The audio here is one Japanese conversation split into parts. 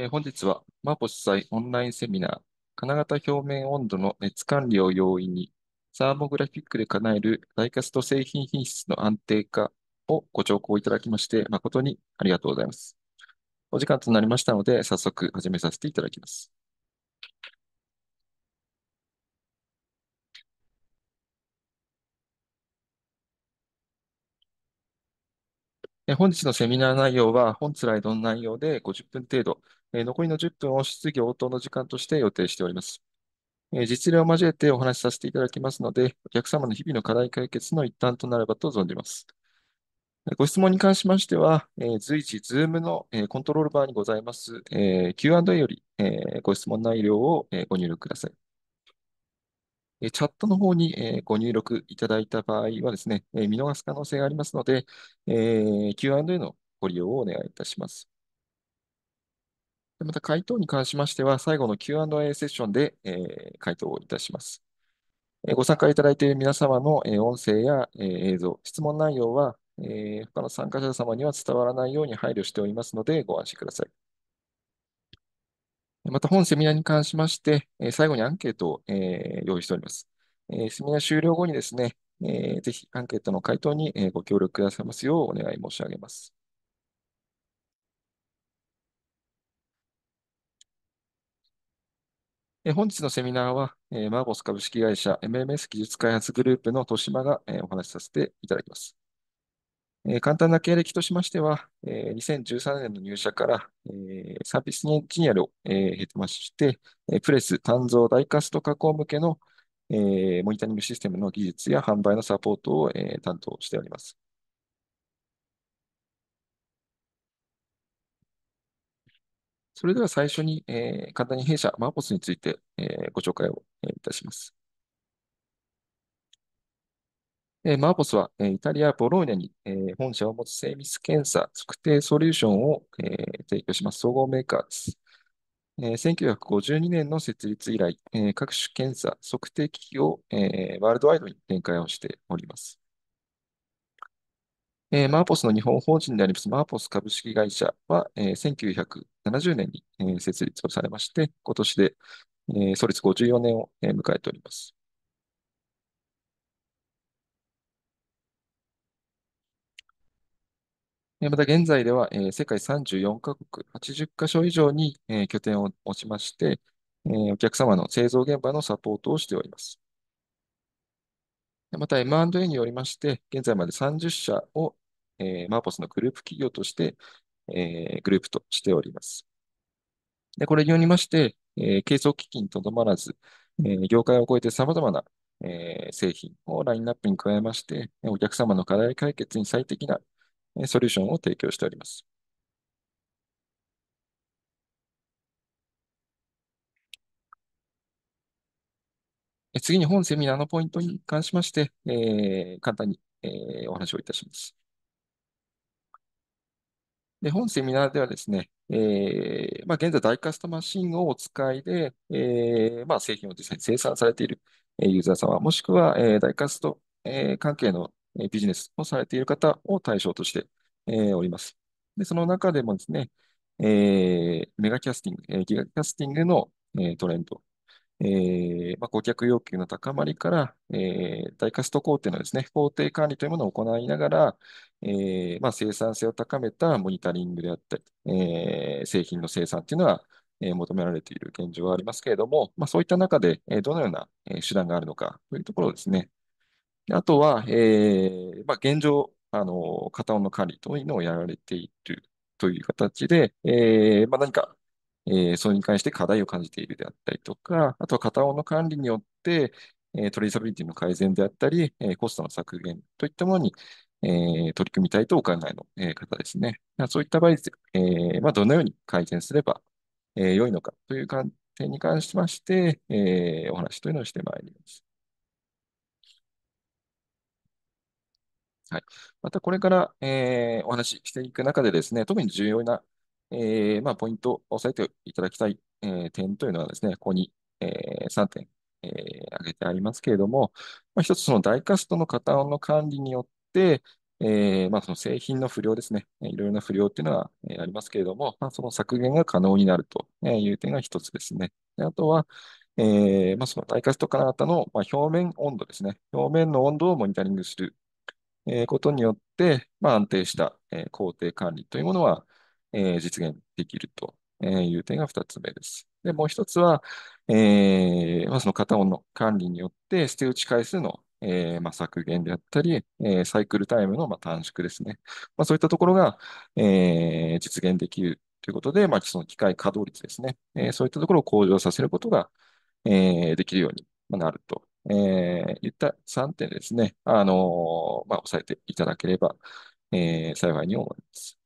えー、本日は、マポ主催オンラインセミナー、金型表面温度の熱管理を容易に、サーモグラフィックで叶えるダイカスト製品品質の安定化をご聴講いただきまして、誠にありがとうございます。お時間となりましたので、早速始めさせていただきます。本日のセミナー内容は本スライドの内容で50分程度、残りの10分を質疑応答の時間として予定しております。実例を交えてお話しさせていただきますので、お客様の日々の課題解決の一端となればと存じます。ご質問に関しましては、随時ズームのコントロールバーにございます Q&A よりご質問内容をご入力ください。えチャットの方に、えご入力いただいた場合はですね、え見逃す可能性がありますので、え Q&A のご利用をお願いいたします。また回答に関しましては、最後の Q&A セッションで、え回答をいたします。えご参加いただいている皆様の、え音声や、え映像、質問内容は、え他の参加者様には伝わらないように配慮しておりますので、ご安心ください。また本セミナーに関しまして、え最後にアンケートを、え用意しております。えセミナー終了後にですね、えぜひアンケートの回答に、えご協力くださいますようお願い申し上げます。本日のセミナーは、マーボス株式会社 MMS 技術開発グループの豊島がお話しさせていただきます。え簡単な経歴としましては、え2013年の入社から、えサービスエンジニアを、え経てまして、えプレス、単造、ダイカスト加工向けの、えモニタリングシステムの技術や販売のサポートを、え担当しております。それでは最初に、え簡単に弊社マーポスについて、えご紹介を、えいたします。えー、マーボスは、えー、イタリア・ボローニャに、えー、本社を持つ精密検査測定ソリューションを、えー、提供します総合メーカーです。えー、1952年の設立以来、えー、各種検査測定機器を、えー、ワールドワイドに展開をしております。えー、マーポスの日本法人でありますマーポス株式会社は、えー、1970年に、えー、設立をされまして、今年で、えー、創立54年を、えー、迎えております。また現在では、えー、世界34カ国、80カ所以上に、えー、拠点を持ちまして、えー、お客様の製造現場のサポートをしております。また M&A によりまして、現在まで30社を、えー、マーポスのグループ企業として、えー、グループとしております。でこれによりまして、えー、継続基金とどまらず、えー、業界を超えて様々な、えー、製品をラインナップに加えまして、お客様の課題解決に最適なソリューションを提供しております。次に本セミナーのポイントに関しまして、えー、簡単に、えー、お話をいたします。で本セミナーではですね、えーまあ、現在大カスタマシンをお使いで、えーまあ、製品を実際に生産されているユーザー様、もしくは、えー、大カスト、えー、関係のえビジネスをされている方を対象として、えおります。で、その中でもですね、えー、メガキャスティング、えー、ギガキャスティングの、えー、トレンド、えまあ、顧客要求の高まりから、え大カスト工程のですね、工程管理というものを行いながら、えまあ、生産性を高めたモニタリングであったり、え製品の生産というのは、え求められている現状はありますけれども、まあ、そういった中で、えどのような手段があるのかというところをですね、あとは、えー、まあ、現状、あの、片音の管理というのをやられているという形で、えー、まあ、何か、えー、それに関して課題を感じているであったりとか、あとは片音の管理によって、えトレーサビリティの改善であったり、えコストの削減といったものに、え取り組みたいとお考えの、え方ですね。そういった場合、えまあ、どのように改善すれば、え良いのかという観点に関しまして、えお話というのをしてまいります。はい、またこれから、えー、お話ししていく中でですね、特に重要な、えーまあ、ポイントを押さえていただきたい、えー、点というのはですね、ここに、えー、3点、えー、挙げてありますけれども、まあ、つその大カストの型の管理によって、えーまあ、その製品の不良ですね、いろいろな不良っていうのは、えー、ありますけれども、まあ、その削減が可能になるという点が1つですね。であとは、えーまあ、その大カスト型の、まあ、表面温度ですね、表面の温度をモニタリングするえことによって、まあ、安定した、え工程管理というものは、え実現できるという点が2つ目です。で、もう1つは、えまあ、その片音の管理によって、捨て打ち回数のえー、まあ、削減であったり、えー、サイクルタイムのまあ短縮ですね。まあ、そういったところが、えー、実現できるということで、まあ、その機械稼働率ですね、えそういったところを向上させることが、えできるようになるとえー、言った3点ですね、あのー、まあ、押さえていただければ、えー、幸いに思います。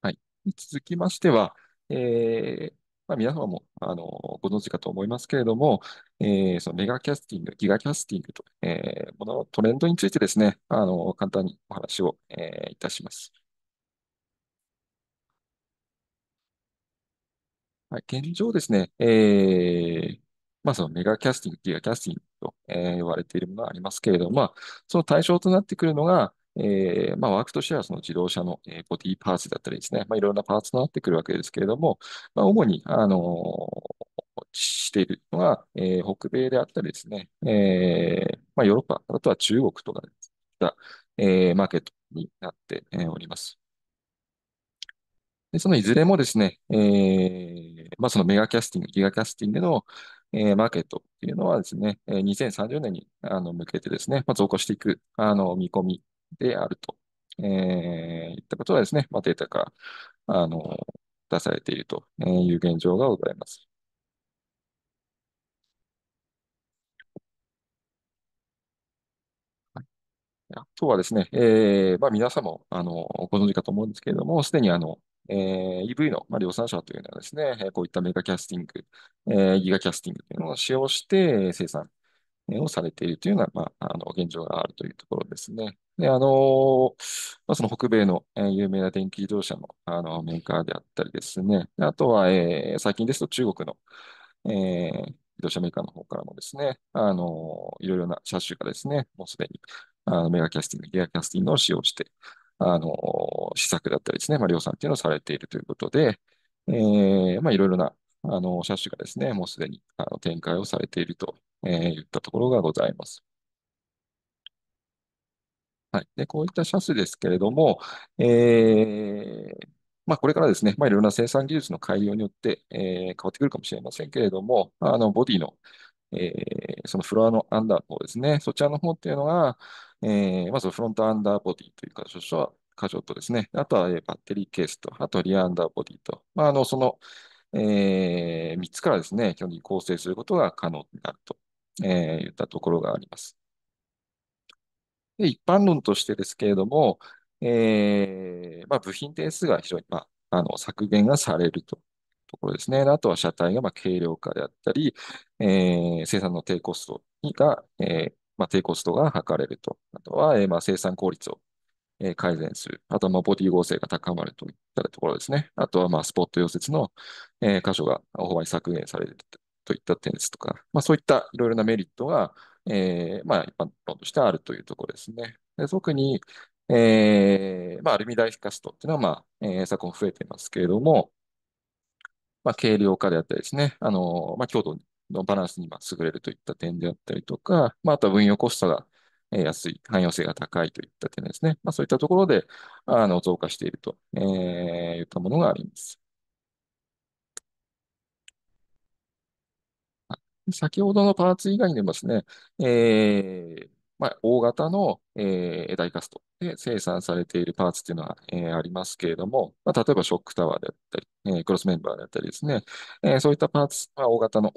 はい。続きましては、えー、まあ、皆様も、あの、ご存知かと思いますけれども、えー、そのメガキャスティング、ギガキャスティングと、えー、もののトレンドについてですね、あの、簡単にお話を、えー、いたします。はい、現状ですね、えー、まあそのメガキャスティング、ギガキャスティングと、えー言われているものがありますけれども、まあ、その対象となってくるのが、えーまあ、ワークとしてはその自動車の、えーボディパーツだったりですね、まあ、いろんなパーツとなってくるわけですけれども、まあ、主に、あのーしているのが、えー北米であったりですね、えーまあ、ヨーロッパ、あとは中国とかで、えーマーケットになってえーおります。で、そのいずれもですね、えー、まあ、そのメガキャスティング、ギガキャスティングの、えー、マーケットっていうのはですね、え2030年にあの向けてですね、まあ、増加していくあの見込みであると、えー、いったことはですね、まあ、データがあの出されているという現状がございます。あとはですね、えーまあ、皆さんもあのご存知かと思うんですけれども、すでにあのえー、EV の、まあ、量産車というのはですね、こういったメガキャスティング、えー、ギガキャスティングというのを使用して生産をされているというような、まあ、あの現状があるというところですね。で、あのまあ、その北米の、有名な電気自動車の、あのメーカーであったりですね、あとは、えー、最近ですと中国の、えー、自動車メーカーの方からもですね、あのいろいろな車種がですね、もうすでにあのメガキャスティング、ギアキャスティングを使用して、あの、施策だったりですね、まあ、量産っていうのをされているということで、えー、まあ、いろいろな、あの、車種がですね、もうすでに、あの、展開をされていると、えー、いったところがございます。はい。で、こういった車種ですけれども、えー、まあ、これからですね、まあ、いろいろな生産技術の改良によって、えー、変わってくるかもしれませんけれども、あの、ボディの、えー、そのフロアのアンダーの方ですね、そちらの方っていうのが、えー、まずフロントアンダーボディという箇所は、箇所とですね、あとはバッテリーケースと、あとリアアンダーボディと、まあ、あのその、えー、3つからですね、基本的に構成することが可能になると、えー、いったところがあります。で一般論としてですけれども、えーまあ、部品点数が非常に、まあ、あの削減がされると。ところですね。あとは車体がまあ軽量化であったり、えー、生産の低コストが、えー、まあ、低コストが測れると。あとは、えー、まあ、生産効率を、えー、改善する。あとは、まあ、ボディ合成が高まるといったところですね。あとは、まあ、スポット溶接の、えー、箇所が大幅に削減されるといった点ですとか、まあ、そういったいろいろなメリットが、えー、まあ、一般論としてあるというところですね。で特に、えー、まあ、アルミダイカストっていうのは、まあ、えー、昨今増えていますけれども、まあ、軽量化であったりですね、あの、まあ、強度のバランスに優れるといった点であったりとか、まあ、あとは運用コストが安い、汎用性が高いといった点ですね。まあ、そういったところであの増加していると、えー、いったものがあります。先ほどのパーツ以外にもですね、えーまあ、大型の、えー、大カストで生産されているパーツというのは、えー、ありますけれども、まあ、例えばショックタワーであったり、えー、クロスメンバーであったりですね、えー、そういったパーツ、まあ、大型の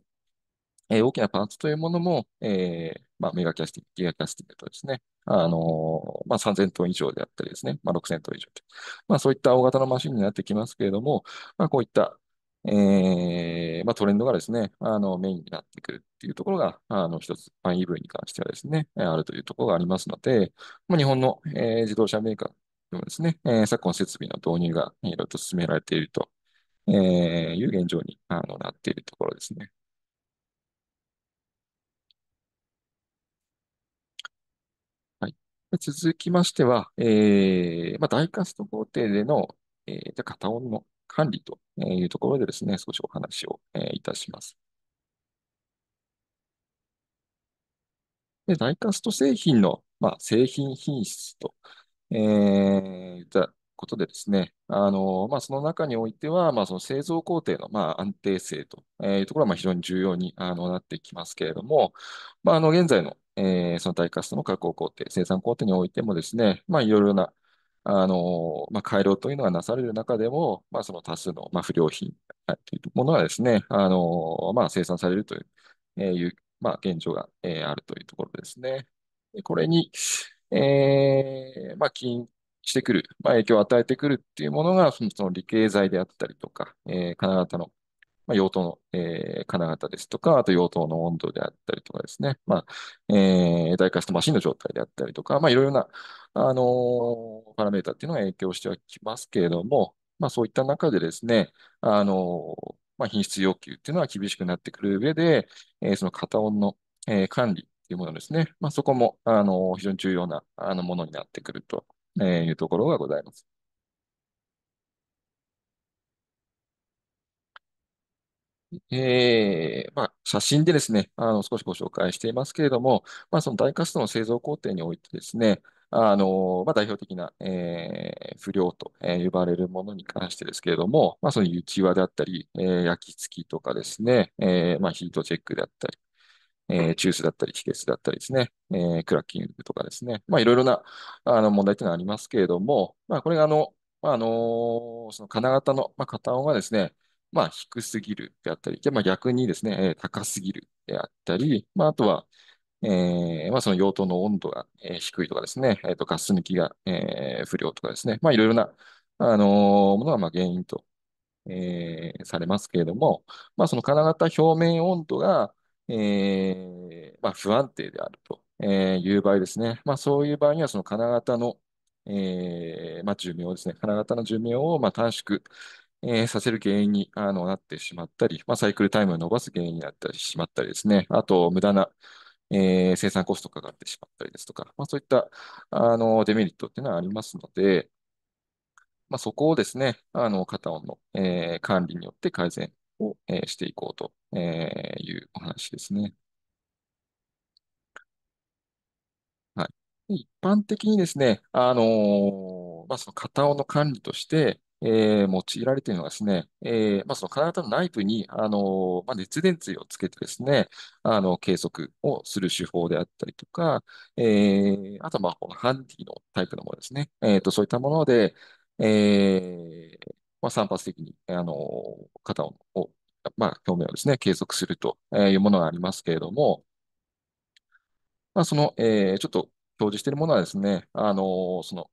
え大きなパーツというものも、えー、まあ、メガキャスティング、ギガキャスティングとですね、あのまあ、3000トン以上であったりですね、まあ、6000トン以上と、まあ、そういった大型のマシンになってきますけれども、まあ、こういった、えーまあ、トレンドがですね、あのメインになってくるっていうところが、あの一つ、まあ、EV に関してはですね、あるというところがありますので、まあ、日本の、えー、自動車メーカーでもですね、えー、昨今設備の導入がいろいろと進められていると、えー、いう現状にあのなっているところですね。続きましては、えー、まあ、ダイカスト工程での、えー、じゃ型音の管理というところでですね、少しお話を、えー、いたします。でダイカスト製品の、まあ、製品品質と、えー、いったことでですね、あのまあ、その中においては、まあ、その製造工程の、まあ、安定性というところはまあ非常に重要にあのなってきますけれども、まあ、あの現在のえー、その対価スの加工工程、生産工程においてもですね、まあ、いろいろな、あのまあ、改というのがなされる中でも、まあ、その多数の、まあ、不良品というものがですね、あのまあ、生産されるという、えー、いうまあ、現状が、えー、あるというところですね。これに、えーまあ、起因してくる、まあ、影響を与えてくるっていうものが、その理系材であったりとか、えー、金型のまあ、用途の、えー、金型ですとか、あと用途の温度であったりとかですね、まあ、えー、ダイカストマシンの状態であったりとか、まあ、いろいろな、あのー、パラメータっていうのが影響してはきますけれども、まあ、そういった中でですね、あのー、まあ、品質要求っていうのは厳しくなってくる上で、えー、その型音の、えー、管理というものですね、まあ、そこも、あのー、非常に重要なあのものになってくるというところがございます。えーまあ、写真でですね、あの少しご紹介していますけれども、まあ、その大活動の製造工程においてですね、あのまあ、代表的な、えー、不良と、えー、呼ばれるものに関してですけれども、まあ、その湯輪わだったり、えー、焼き付きとかですね、えーまあ、ヒートチェックだったり、えー、中枢だったり、秘訣だったりですね、えー、クラッキングとかですね、まあ、いろいろなあの問題というのはありますけれども、まあ、これがあの、まあ、あのー、その金型の、まあ、片音がですね、まあ、低すぎるであったり、まあ、逆にですね、え高すぎるであったり、まあ、あとは、えーまあ、その用途の温度が、え低いとかですね、えーと、ガス抜きが、えー、不良とかですね、まあ、いろいろな、あのー、ものがまあ原因と、えー、されますけれども、まあ、その金型表面温度が、えーまあ、不安定であると、えいう場合ですね、まあ、そういう場合にはその金型の、えーまあ、寿命ですね、金型の寿命をまあ短縮、えー、させる原因にあのなってしまったり、まあ、サイクルタイムを伸ばす原因になったりしまったりですね、あと無駄な、えー、生産コストかかってしまったりですとか、まあ、そういったあのデメリットっていうのはありますので、まあ、そこをですね、あの片音の、えー、管理によって改善を、えー、していこうと、えー、いうお話ですね。はい、一般的にですね、あのまあ、その片音の管理として、えー、用いられているのがですね、えー、まあ、その金型の内部に、あのまあ、熱電対をつけてですね、あの、計測をする手法であったりとか、えー、あとは、まあ、このハンディのタイプのものですね。えっ、と、そういったもので、えまあ、散発的に、あの肩を、まあ、表面をですね、計測するというものがありますけれども、まあ、その、えちょっと表示しているものはですね、あのその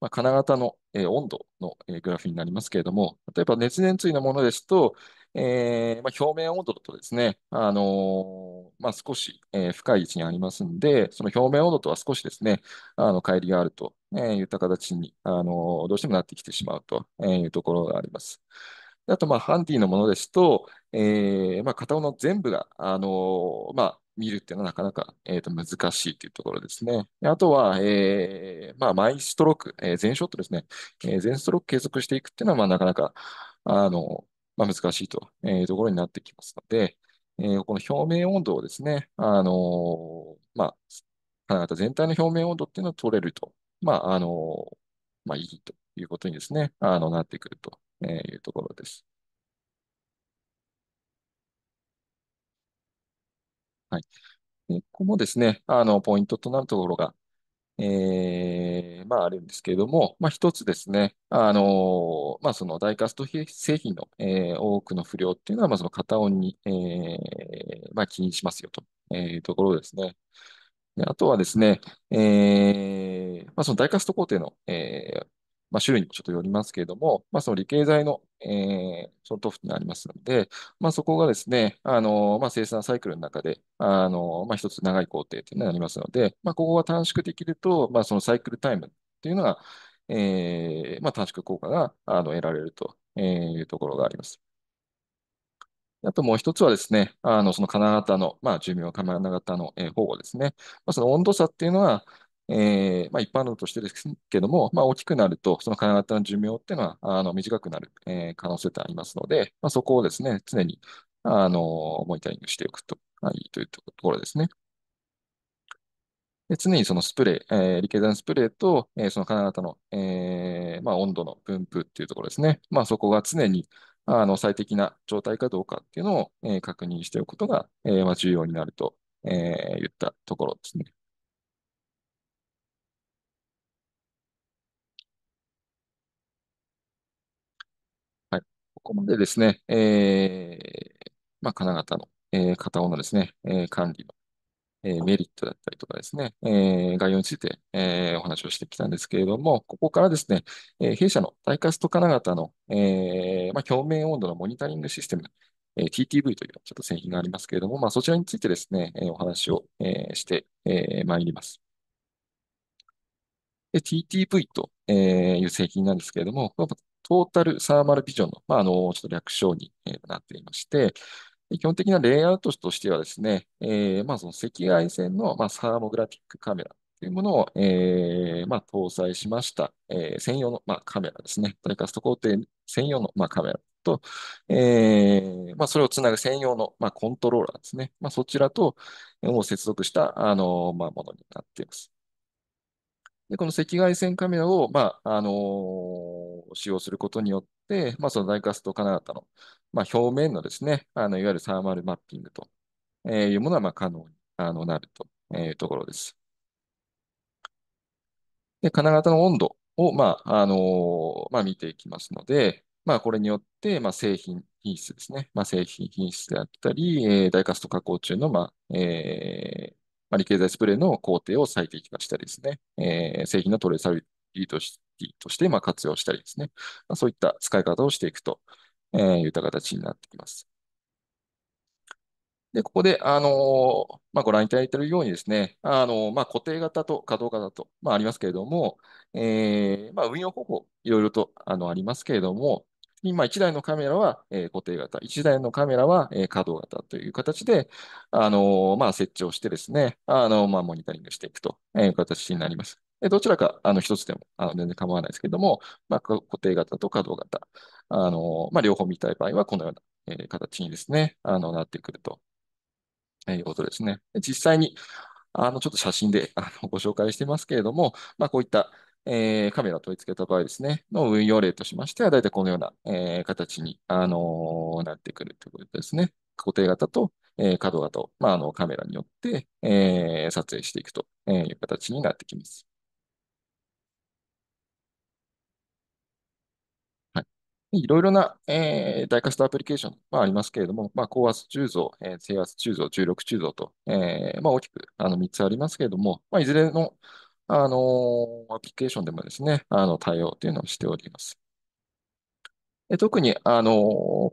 まあ、金型の、えー、温度の、えー、グラフになりますけれども、例えば熱伝対のものですと、えー、まあ、表面温度だとですね、あのまあ、少し、え深い位置にありますんで、その表面温度とは少しですね、あの乖離があると、えいった形に、あのどうしてもなってきてしまうというところがあります。あと、まあ、ハンディのものですと、えーまあ、片方の全部が、あのまあ、見るっていうのはなかなか、えー、と難しいというところですね。であとは、えーまあ、マイストローク、えー、全ショットですね。えー、全ストローク継続していくっていうのは、まあ、なかなかあの、まあ、難しいというところになってきますので、えー、この表面温度をですね、あのまあ、あ全体の表面温度っていうのは取れると、まああのまあ、いいということにですね、あのなってくるというところです。はい。ここもですね、あの、ポイントとなるところが、ええまあ、あるんですけれども、まあ、一つですね、あの、まあ、そのダイカスト製品の、えー、多くの不良っていうのは、まあ、その型音に、ええまあ、しますよと、いうところですね。であとはですね、ええまあ、そのダイカスト工程の、ええまあ、種類にもちょっとよりますけれども、まあ、その理系材の、えー、その塗布になりますので、まあ、そこがですね、あのまあ、生産サイクルの中で、あのまあ、一つ長い工程というのになりますので、まあ、ここが短縮できると、まあ、そのサイクルタイムというのが、えーまあ、短縮効果があの得られるというところがあります。あともう一つはですね、あのその金型の、まあ、寿命、金型の、えー、保護ですね、まあ、その温度差っていうのは、えーまあ、一般論としてですけども、まあ、大きくなると、その金型の寿命っていうのはあの短くなる、えー、可能性ってありますので、まあ、そこをですね、常にあのモニタリングしておくと、まあ、いいというところですね。で常にそのスプレー、えー、リケザンスプレーと、えー、その金型の、えーまあ、温度の分布っていうところですね。まあ、そこが常にあの最適な状態かどうかっていうのを、えー、確認しておくことが、えーまあ、重要になると、えー、言ったところですね。ここまでですね、えー、まあ、金型の、えー、片方のですね、えー、管理の、えメリットだったりとかですね、え概要について、えお話をしてきたんですけれども、ここからですね、え弊社のダイカスト金型の、えまあ、表面温度のモニタリングシステム、え TTV というちょっと製品がありますけれども、まあ、そちらについてですね、えお話を、えしてまい、えります。TTV という製品なんですけれども、トータルサーマルビジョンの、まあ、あの、ちょっと略称に、えなっていまして、基本的なレイアウトとしてはですね、えー、まあ、その赤外線の、まあ、サーモグラフィックカメラというものを、えー、まあ、搭載しました、えー、専用の、まあ、カメラですね。トリカスト工程専用の、まあ、カメラと、えー、まあ、それをつなぐ専用の、まあ、コントローラーですね。まあ、そちらと、を接続した、あのまあ、ものになっています。で、この赤外線カメラを、まあ、あのー、使用することによって、まあ、そのダイカスト金型の、まあ、表面のですね、あの、いわゆるサーマルマッピングと、えいうものは、まあ、可能にあのなるというところです。で、金型の温度を、まあ、あのー、まあ、見ていきますので、まあ、これによって、まあ、製品品質ですね。まあ、製品品質であったり、えー、ダイカスト加工中の、まあ、えまあ、経済スプレーの工程を最適化したりですね、えー、製品のトレーサビリティとしてまあ活用したりですね、まあ、そういった使い方をしていくと、えー、いった形になってきます。で、ここで、あのー、まあ、ご覧いただいているようにですね、あのー、まあ、固定型と可動型と、まあ、ありますけれども、えー、まあ、運用方法、いろいろとあのありますけれども、今1台のカメラは、え固定型、1台のカメラは、え稼働型という形で、あのまあ、設置をしてですね、あのまあ、モニタリングしていくという形になります。でどちらかあの一つでもあの全然構わないですけども、まあ、固定型と稼働型、あのまあ、両方見たい場合はこのような、え形にですね、あのなってくるということですね。実際にあの、ちょっと写真であのご紹介してますけれども、まあ、こういったえー、カメラを取り付けた場合ですね、の運用例としましては、だいたいこのような、えー、形に、あのー、なってくるということですね。固定型と、えー、角型を、まあ、あのカメラによって、えー、撮影していくという形になってきます。いろいろな、えー、ダイカストアプリケーション、まあ、ありますけれども、まあ、高圧鋳造、えー、低圧鋳造、重力鋳造と、えーまあ、大きくあの3つありますけれども、まあ、いずれの、あの、アプリケーションでもですね、あの、対応というのをしております。え特に、あの、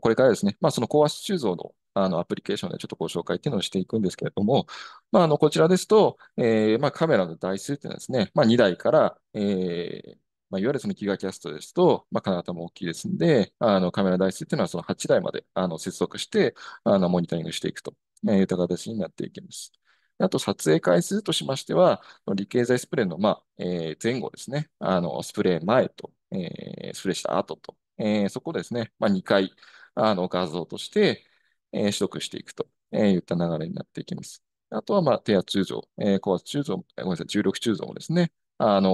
これからですね、まあ、その高圧鋳造のあのアプリケーションでちょっとご紹介っていうのをしていくんですけれども、まあ、あのこちらですと、えー、まあ、カメラの台数っていうのはですね、まあ、2台から、えー、まあ、いわゆるそのギガキャストですと、まあ、金型も大きいですんで、あのカメラ台数っていうのはその8台まであの接続してあのモニタリングしていくという形になっていきます。あと、撮影回数としましては、理系剤スプレーの、まあえー、前後ですね、あのスプレー前と、えー、スプレーした後と、えー、そこですね、まあ、2回あの画像として、えー、取得していくと、えー、いった流れになっていきます。あとは、まあ、手圧中蔵、えー、高圧中蔵、ごめんなさい、重力中蔵もですね、あの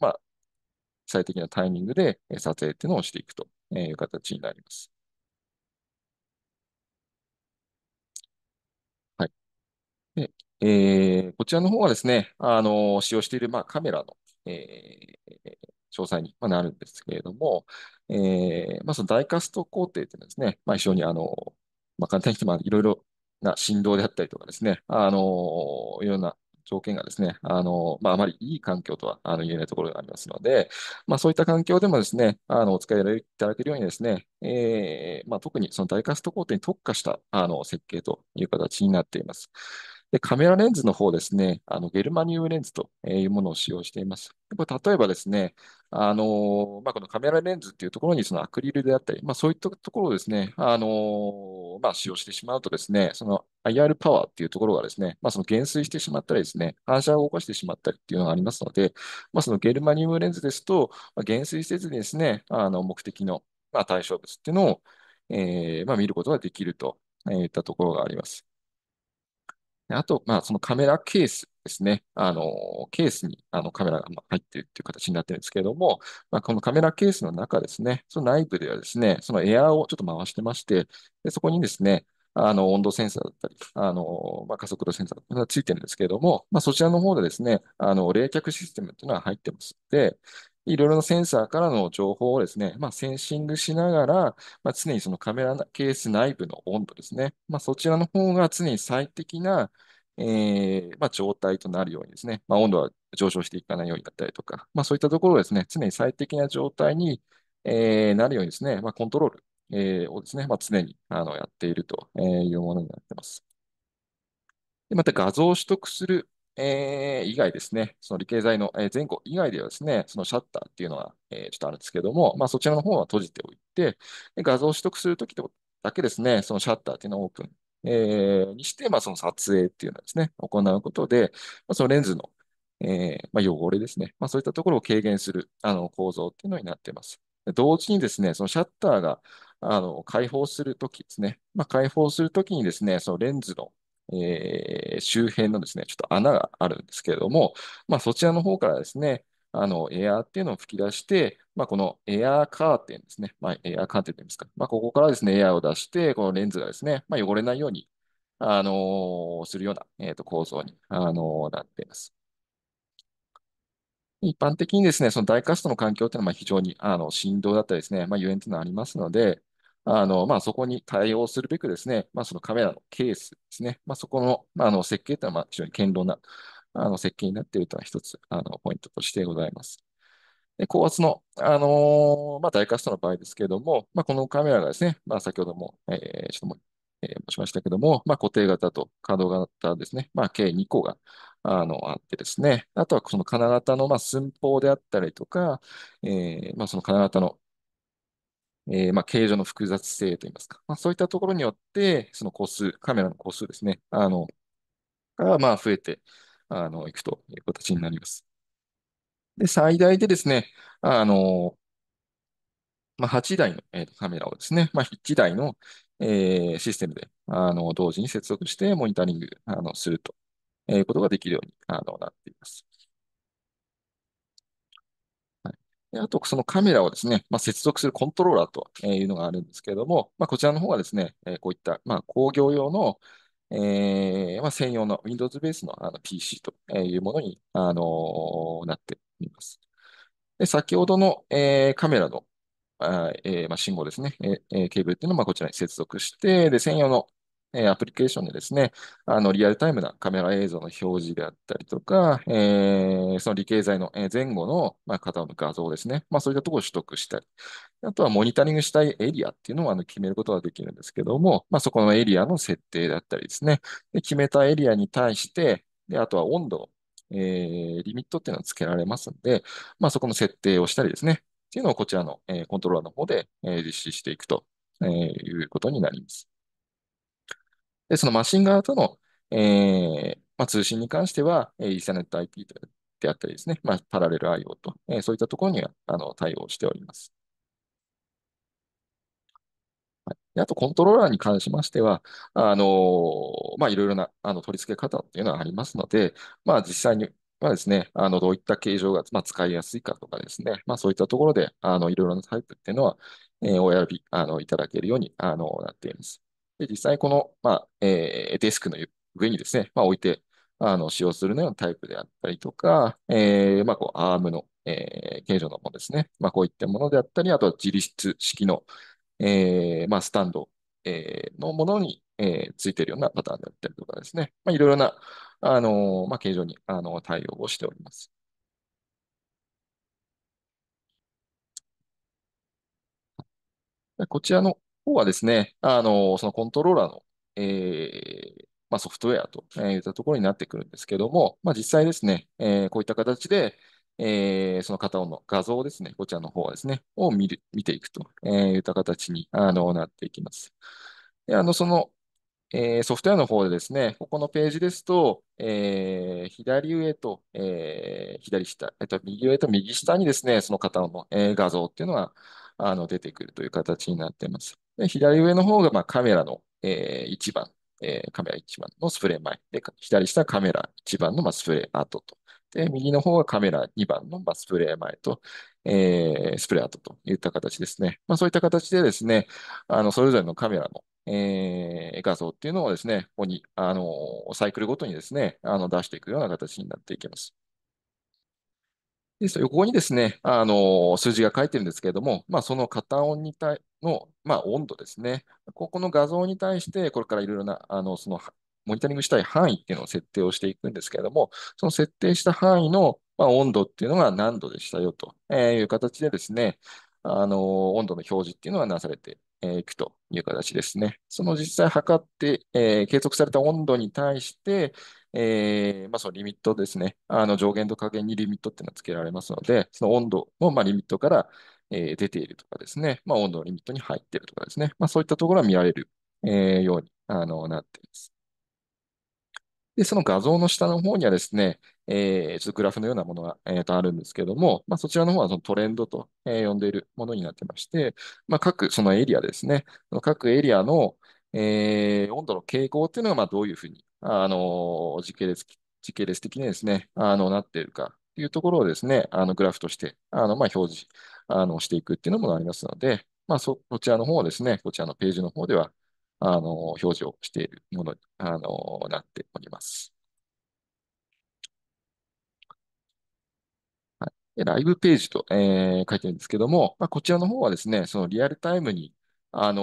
ー、まあ、最適なタイミングで撮影っていうのをしていくという形になります。でえーこちらの方はですね、あの使用している、まあ、カメラの、えー詳細にまなるんですけれども、えーまあ、そのダイカスト工程というのはですね、まあ、非常にあの、まあ、簡単に言ってまいろいろな振動であったりとかですね、あのいろんな条件がですね、あの、まあ、あまりいい環境とはあの言えないところがありますので、まあ、そういった環境でもですね、あの、お使いいただけるようにですね、えー、まあ、特にそのダイカスト工程に特化した、あの、設計という形になっています。で、カメラレンズの方ですね、あの、ゲルマニウムレンズというものを使用しています。例えばですね、あの、まあ、このカメラレンズっていうところにそのアクリルであったり、まあ、そういったところをですね、あの、まあ、使用してしまうとですね、その IR パワーっていうところがですね、まあ、その減衰してしまったりですね、反射を動かしてしまったりっていうのがありますので、まあ、そのゲルマニウムレンズですと、まあ、減衰せずにですね、あの、目的の、まあ、対象物っていうのを、えー、まあ、見ることができるといったところがあります。あと、まあ、そのカメラケースですね。あの、ケースにあのカメラが入っているという形になっているんですけれども、まあ、このカメラケースの中ですね、その内部ではですね、そのエアーをちょっと回してまして、でそこにですね、あの、温度センサーだったり、あの、まあ、加速度センサーがついてるんですけれども、まあ、そちらの方でですね、あの、冷却システムっていうのは入ってますので、いろいろなセンサーからの情報をですね、まあ、センシングしながら、まあ、常にそのカメラケース内部の温度ですね、まあ、そちらの方が常に最適な、えーまあ、状態となるようにですね、まあ、温度は上昇していかないようにだったりとか、まあ、そういったところをですね、常に最適な状態に、えー、なるようにですね、まあ、コントロール、えー、をですね、まあ、常にあのやっているというものになっています。でまた画像を取得するえー、以外ですね、その理系材の前後以外ではですね、そのシャッターっていうのは、えー、ちょっとあるんですけども、まあ、そちらの方は閉じておいて、で画像を取得するときだけですね、そのシャッターっていうのをオープン、えー、にして、まあ、その撮影っていうのをですね、行うことで、まあ、そのレンズの、えーまあ、汚れですね、まあ、そういったところを軽減するあの構造っていうのになっています。同時にですね、そのシャッターがあの開放するときですね、まあ、開放するときにですね、そのレンズのえー、周辺のですね、ちょっと穴があるんですけれども、まあ、そちらの方からですね、あのエアーっていうのを吹き出して、まあ、このエアーカーテンですね、まあ、エアーカーテンといいますか、まあ、ここからですね、エアーを出して、このレンズがですね、まあ、汚れないように、あのー、するような、えー、と構造に、あのー、なっています。一般的にですね、その大カストの環境というのは非常にあの振動だったりですね、まあ、ゆというのはありますので、あの、まあ、そこに対応するべくですね、まあ、そのカメラのケースですね、まあ、そこの、まあ、の設計というのは、まあ、非常に堅牢な、あの、設計になっているというのは一つ、あの、ポイントとしてございます。で、高圧の、あのー、まあ、大カストの場合ですけれども、まあ、このカメラがですね、まあ、先ほども、えー、ちょっとも、えー、しましたけれども、まあ、固定型と可動型ですね、まあ、計2個が、あの、あってですね、あとはその金型の、まあ、寸法であったりとか、えー、まあ、その金型の、えー、まあ、形状の複雑性といいますか、まあ、そういったところによって、その個数、カメラの個数ですね、あの、が、まあ、増えて、あの、いくという形になります。で、最大でですね、あの、まあ、8台の、えー、カメラをですね、まあ、1台の、えー、システムで、あの、同時に接続してモニタリング、あの、するということができるように、あの、なっています。であと、そのカメラをですね、まあ、接続するコントローラーというのがあるんですけれども、まあ、こちらの方がですね、こういった、まあ、工業用の、えーまあ、専用の Windows ベースのあの PC というものに、あのー、なっています。で先ほどの、えー、カメラのあ、えーまあ、信号ですね、えー、ケーブルっていうのは、まこちらに接続して、で専用の、えアプリケーションでですね、あのリアルタイムなカメラ映像の表示であったりとか、えー、その理系材の前後の、まあ、型の画像ですね、まあ、そういったところを取得したり、あとはモニタリングしたいエリアっていうのをあの決めることができるんですけども、まあ、そこのエリアの設定だったりですね、で決めたエリアに対して、であとは温度、えー、リミットっていうのをつけられますんで、まあ、そこの設定をしたりですね、っていうのをこちらの、えー、コントローラーの方で、えー、実施していくと、えー、いうことになります。で、そのマシン側との、えーまあ、通信に関しては、えー、イーサネット IP であったりですね、まあ、パラレル IO と、えー、そういったところにはあの対応しております。はい、あと、コントローラーに関しましては、あのー、まあ、いろいろなあの取り付け方っていうのはありますので、まあ、実際にまあですね、あのどういった形状が、まあ、使いやすいかとかですね、まあ、そういったところであのいろいろなタイプっていうのは、えー、お選びあのいただけるようにあのなっています。で、実際この、まあ、えー、デスクの上にですね、まあ、置いて、あの、使用するようなタイプであったりとか、えー、まあ、こう、アームの、えー、形状のものですね。まあ、こういったものであったり、あとは自立式の、えー、まあ、スタンド、えー、のものに、えー、ついているようなパターンであったりとかですね。まあ、いろいろな、あのー、まあ、形状に、あの、対応をしております。こちらの、方はですね、あの、そのコントローラーの、えー、まあ、ソフトウェアといったところになってくるんですけども、まあ、実際ですね、えー、こういった形で、えー、その方の画像ですね、こちらの方はですね、を見る見ていくといった形にあのなっていきます。であのその、えー、ソフトウェアの方でですね、ここのページですと、えー、左上と、えー、左下、えっと、右上と右下にですね、その方の、えー、画像っていうのがあの出てくるという形になっています。で、左上の方がまあカメラの、えー、1番、えー、カメラ1番のスプレー前。で、左下カメラ1番のまあスプレー後と。で、右の方がカメラ2番のまあスプレー前と、えー、スプレー後といった形ですね。まあ、そういった形でですね、あの、それぞれのカメラのえー、画像っていうのをですね、ここに、あの、サイクルごとにですね、あの、出していくような形になっていきます。で、そこにですね、あの、数字が書いてるんですけれども、まあ、その片音に対、の、まあ、温度ですね。ここの画像に対して、これからいろいろな、あの、その、モニタリングしたい範囲っていうのを設定をしていくんですけれども、その設定した範囲の、まあ、温度っていうのが何度でしたよという形でですね、あの、温度の表示っていうのがなされていくという形ですね。その実際測って、えー、計測された温度に対して、えー、まあ、そのリミットですね、あの上限と下限にリミットっていうのはつけられますので、その温度の、まリミットから、え出ているとかですね、まあ、温度のリミットに入っているとかですね、まあ、そういったところは見られる、えようにあのなっています。で、その画像の下の方にはですね、えー、ちょっとグラフのようなものが、えー、とあるんですけれども、まあ、そちらの方はそのトレンドと、えー、呼んでいるものになってまして、まあ、各そのエリアですね、各エリアの、えー、温度の傾向っていうのが、まあ、どういうふうに、あの時系列、時系列的にですね、あの、なっているかっていうところをですね、あのグラフとして、あのまあ表示あのしていくっていうのもありますので、まあ、そこちらの方ですね、こちらのページの方では、あの表示をしているものにあのなっております。はい、ライブページと、えー、書いてるんですけども、まあ、こちらの方はですね、そのリアルタイムにあの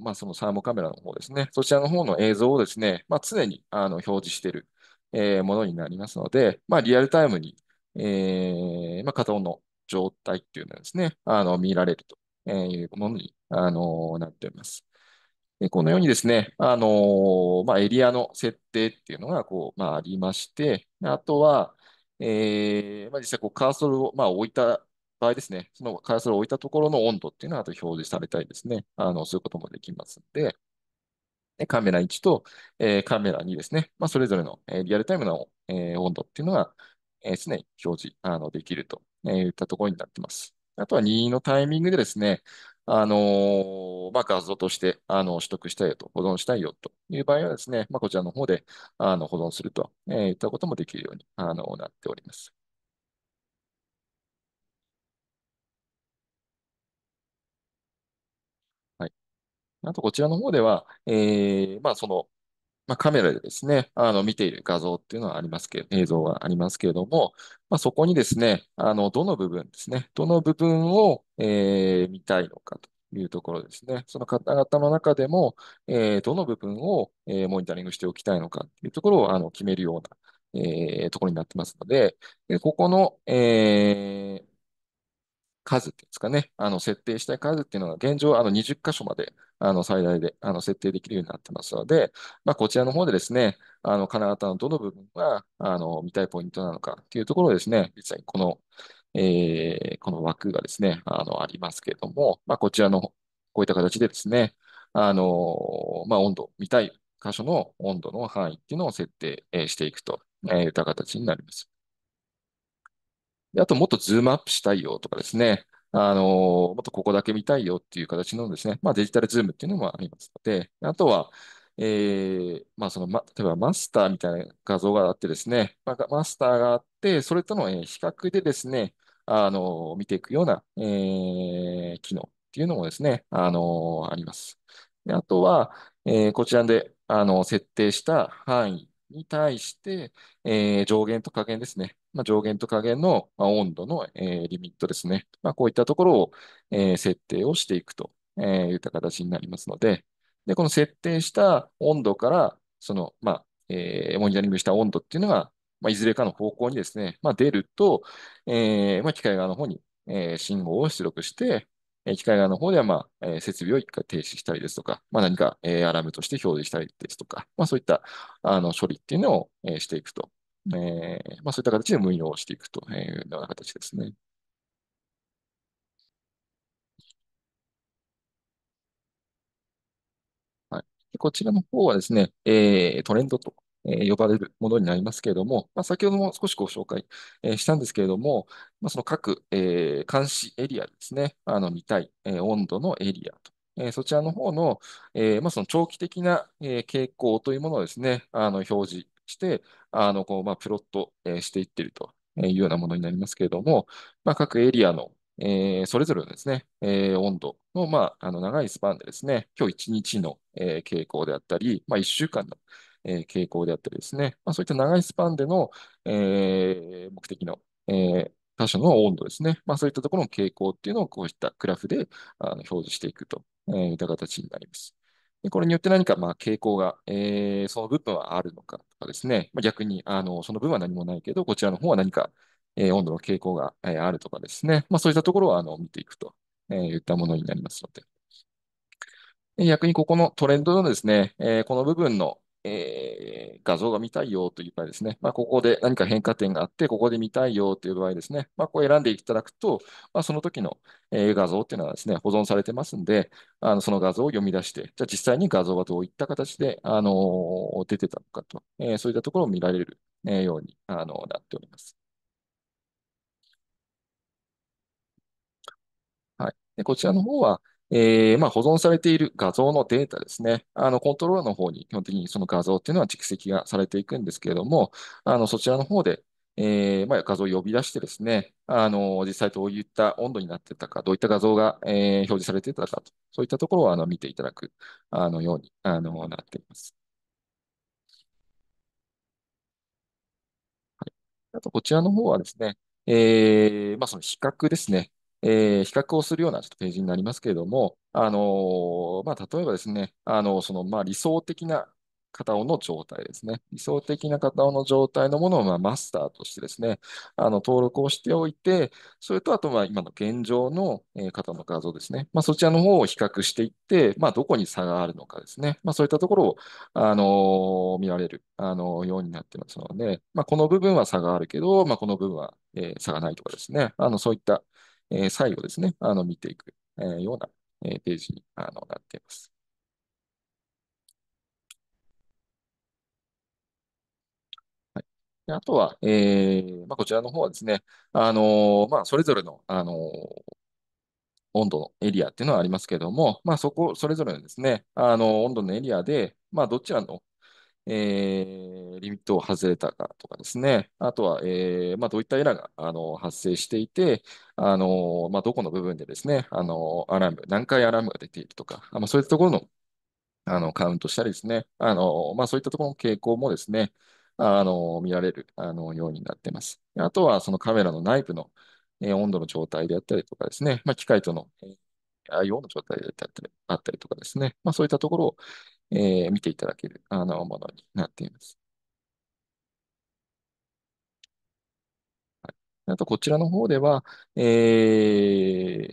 ー、まあ、そのサーモカメラの方ですね、そちらの方の映像をですね、まあ、常にあの表示しているえー、ものになりますので、まあ、リアルタイムに、えー、まあ、片音の状態っていうのはですね、あの、見られるというものに、あのー、なっております。でこのようにですね、あのー、まあ、エリアの設定っていうのが、こう、まあ、ありまして、あとは、えー、まあ、実際、こう、カーソルを、まあ、置いた場合ですね、そのカーソルを置いたところの温度っていうのは、あと表示されたりですね、あの、そういうこともできますんで、カメラ1と、えー、カメラ2ですね、まあ、それぞれの、えー、リアルタイムの、えー、温度っていうのが、えー、常に表示あのできると、えー、いったところになってます。あとは2のタイミングでですね、あのー、まあ、画像としてあの取得したいよと、保存したいよという場合はですね、まあ、こちらの方であの保存すると、えー、いったこともできるようにあのなっております。あと、こちらの方では、えー、まあ、その、まあ、カメラでですね、あの、見ている画像っていうのはありますけど、映像がありますけれども、まあ、そこにですね、あの、どの部分ですね、どの部分を、えー、見たいのかというところですね。その方々の中でも、えー、どの部分を、えー、モニタリングしておきたいのかというところを、あの、決めるような、えー、ところになってますので、でここの、えー、数っていうんですかね、あの設定したい数っていうのが現状あの20箇所まであの最大であの設定できるようになってますので、まあ、こちらの方でですね、あの金型のどの部分があの見たいポイントなのかっていうところをですね、実際にこの、えー、この枠がですね、あのありますけれども、まあ、こちらのこういった形でですね、あのまあ、温度、見たい箇所の温度の範囲っていうのを設定していくといった形になります。で、あともっとズームアップしたいよとかですね、あのー、もっとここだけ見たいよっていう形のですね、まあ、デジタルズームっていうのもありますので、あとは、えー、まあ、その、ま、例えばマスターみたいな画像があってですね、まあ、マスターがあって、それとの、えー、比較でですね、あのー、見ていくような、えー、機能っていうのもですね、あのあります。で、あとは、えこちらで、あの設定した範囲に対して、え上限と下限ですね。まあ、上限と下限の、まあ、温度の、えー、リミットですね。まあ、こういったところを、えー、設定をしていくと、えー、いった形になりますので、で、この設定した温度から、その、まあ、えー、モニタリングした温度っていうのが、まあ、いずれかの方向にですね、まあ、出ると、えー、まあ、機械側の方に、えー、信号を出力して、え機械側の方では、まあ、え設備を一回停止したりですとか、まあ、何か、えアラームとして表示したりですとか、まあ、そういったあの処理っていうのを、えしていくとえー、まあ、そういった形で運用していくというような形ですね。はい、こちらの方はですね、えー、トレンドと。呼ばれるものになりますけれども、まあ、先ほども少しご紹介したんですけれども、まあ、その各、えー、監視エリアですね、あの見たい、えー、温度のエリアとえそちらの方の、えー、まあ、その長期的な、え傾向というものをですね、あの表示、して、あの、こう、まあ、プロット、えしていってるというようなものになりますけれども、まあ、各エリアの、えー、それぞれのですね、えー、温度の、まあ、あの長いスパンでですね、今日1日の、えー、傾向であったり、まあ、1週間の、えー、傾向であったりですね、まあ、そういった長いスパンでの、えー、目的の、えー、他所の温度ですね、まあ、そういったところの傾向っていうのをこういったグラフであの表示していくといった形になります。でこれによって何かまあ傾向が、えー、その部分はあるのか、かですね、まあ、逆にあのその分は何もないけど、こちらの方は何か、え温度の傾向が、えあるとかですね、まあ、そういったところはあの見ていくと、えいったものになりますので。逆にここのトレンドのですね、えこの部分の、えー、画像が見たいよという場合ですね、まあ、ここで何か変化点があって、ここで見たいよという場合ですね、まあ、こう選んでいただくと、まあ、その時の、えー、画像っていうのはですね、保存されてますんで、あのその画像を読み出して、じゃあ実際に画像はどういった形で、あのー、出てたのかと、えー、そういったところを見られる、えー、ように、あのなっております。はい、でこちらの方は、えー、まあ、保存されている画像のデータですね。あの、コントローラーの方に基本的にその画像っていうのは蓄積がされていくんですけれども、あの、そちらの方で、えー、まあ、画像を呼び出してですね、あの、実際どういった温度になってたか、どういった画像が、えー、表示されてたかと、そういったところをあの見ていただくあのようにあのなっています。はい、あと、こちらの方はですね、えー、まあ、その比較ですね。えー、比較をするようなちょっとページになりますけれども、あのまあ、例えばですね、あのそのまあ理想的な片尾の状態ですね。理想的な片尾の状態のものを、まあ、マスターとしてですね、あの登録をしておいて、それとあとは今の現状の、えー、の画像ですね、まあ、そちらの方を比較していって、まあ、どこに差があるのかですね、まあ、そういったところを、あのー、見られる、あのー、ようになってますので、まあ、この部分は差があるけど、まあ、この部分は、え差がないとかですね、あのそういったえ最後ですね、あの、見ていく、えような、えページにあのなっています。あとは、えーまあ、こちらの方はですね、あのー、まあ、それぞれの、あのー、温度のエリアっていうのはありますけれども、まあ、そこ、それぞれのですね、あのー、温度のエリアで、まあ、どちらの、えー、リミットを外れたかとかですね、あとは、えーまあ、どういったエラーがあの発生していて、あのまあ、どこの部分でですね、あのアラーム、何回アラームが出ているとか、まあ、そういったところのあのカウントしたりですね、あのまあ、そういったところの傾向もですね、あの見られるあのようになっています。あとはそのカメラの内部の、えー、温度の状態であったりとかですね、まあ、機械との、えー IO の状態であったりあったりとかですね、まあ、そういったところを、えー、見ていただけるあのものになっています。あと、こちらの方では、え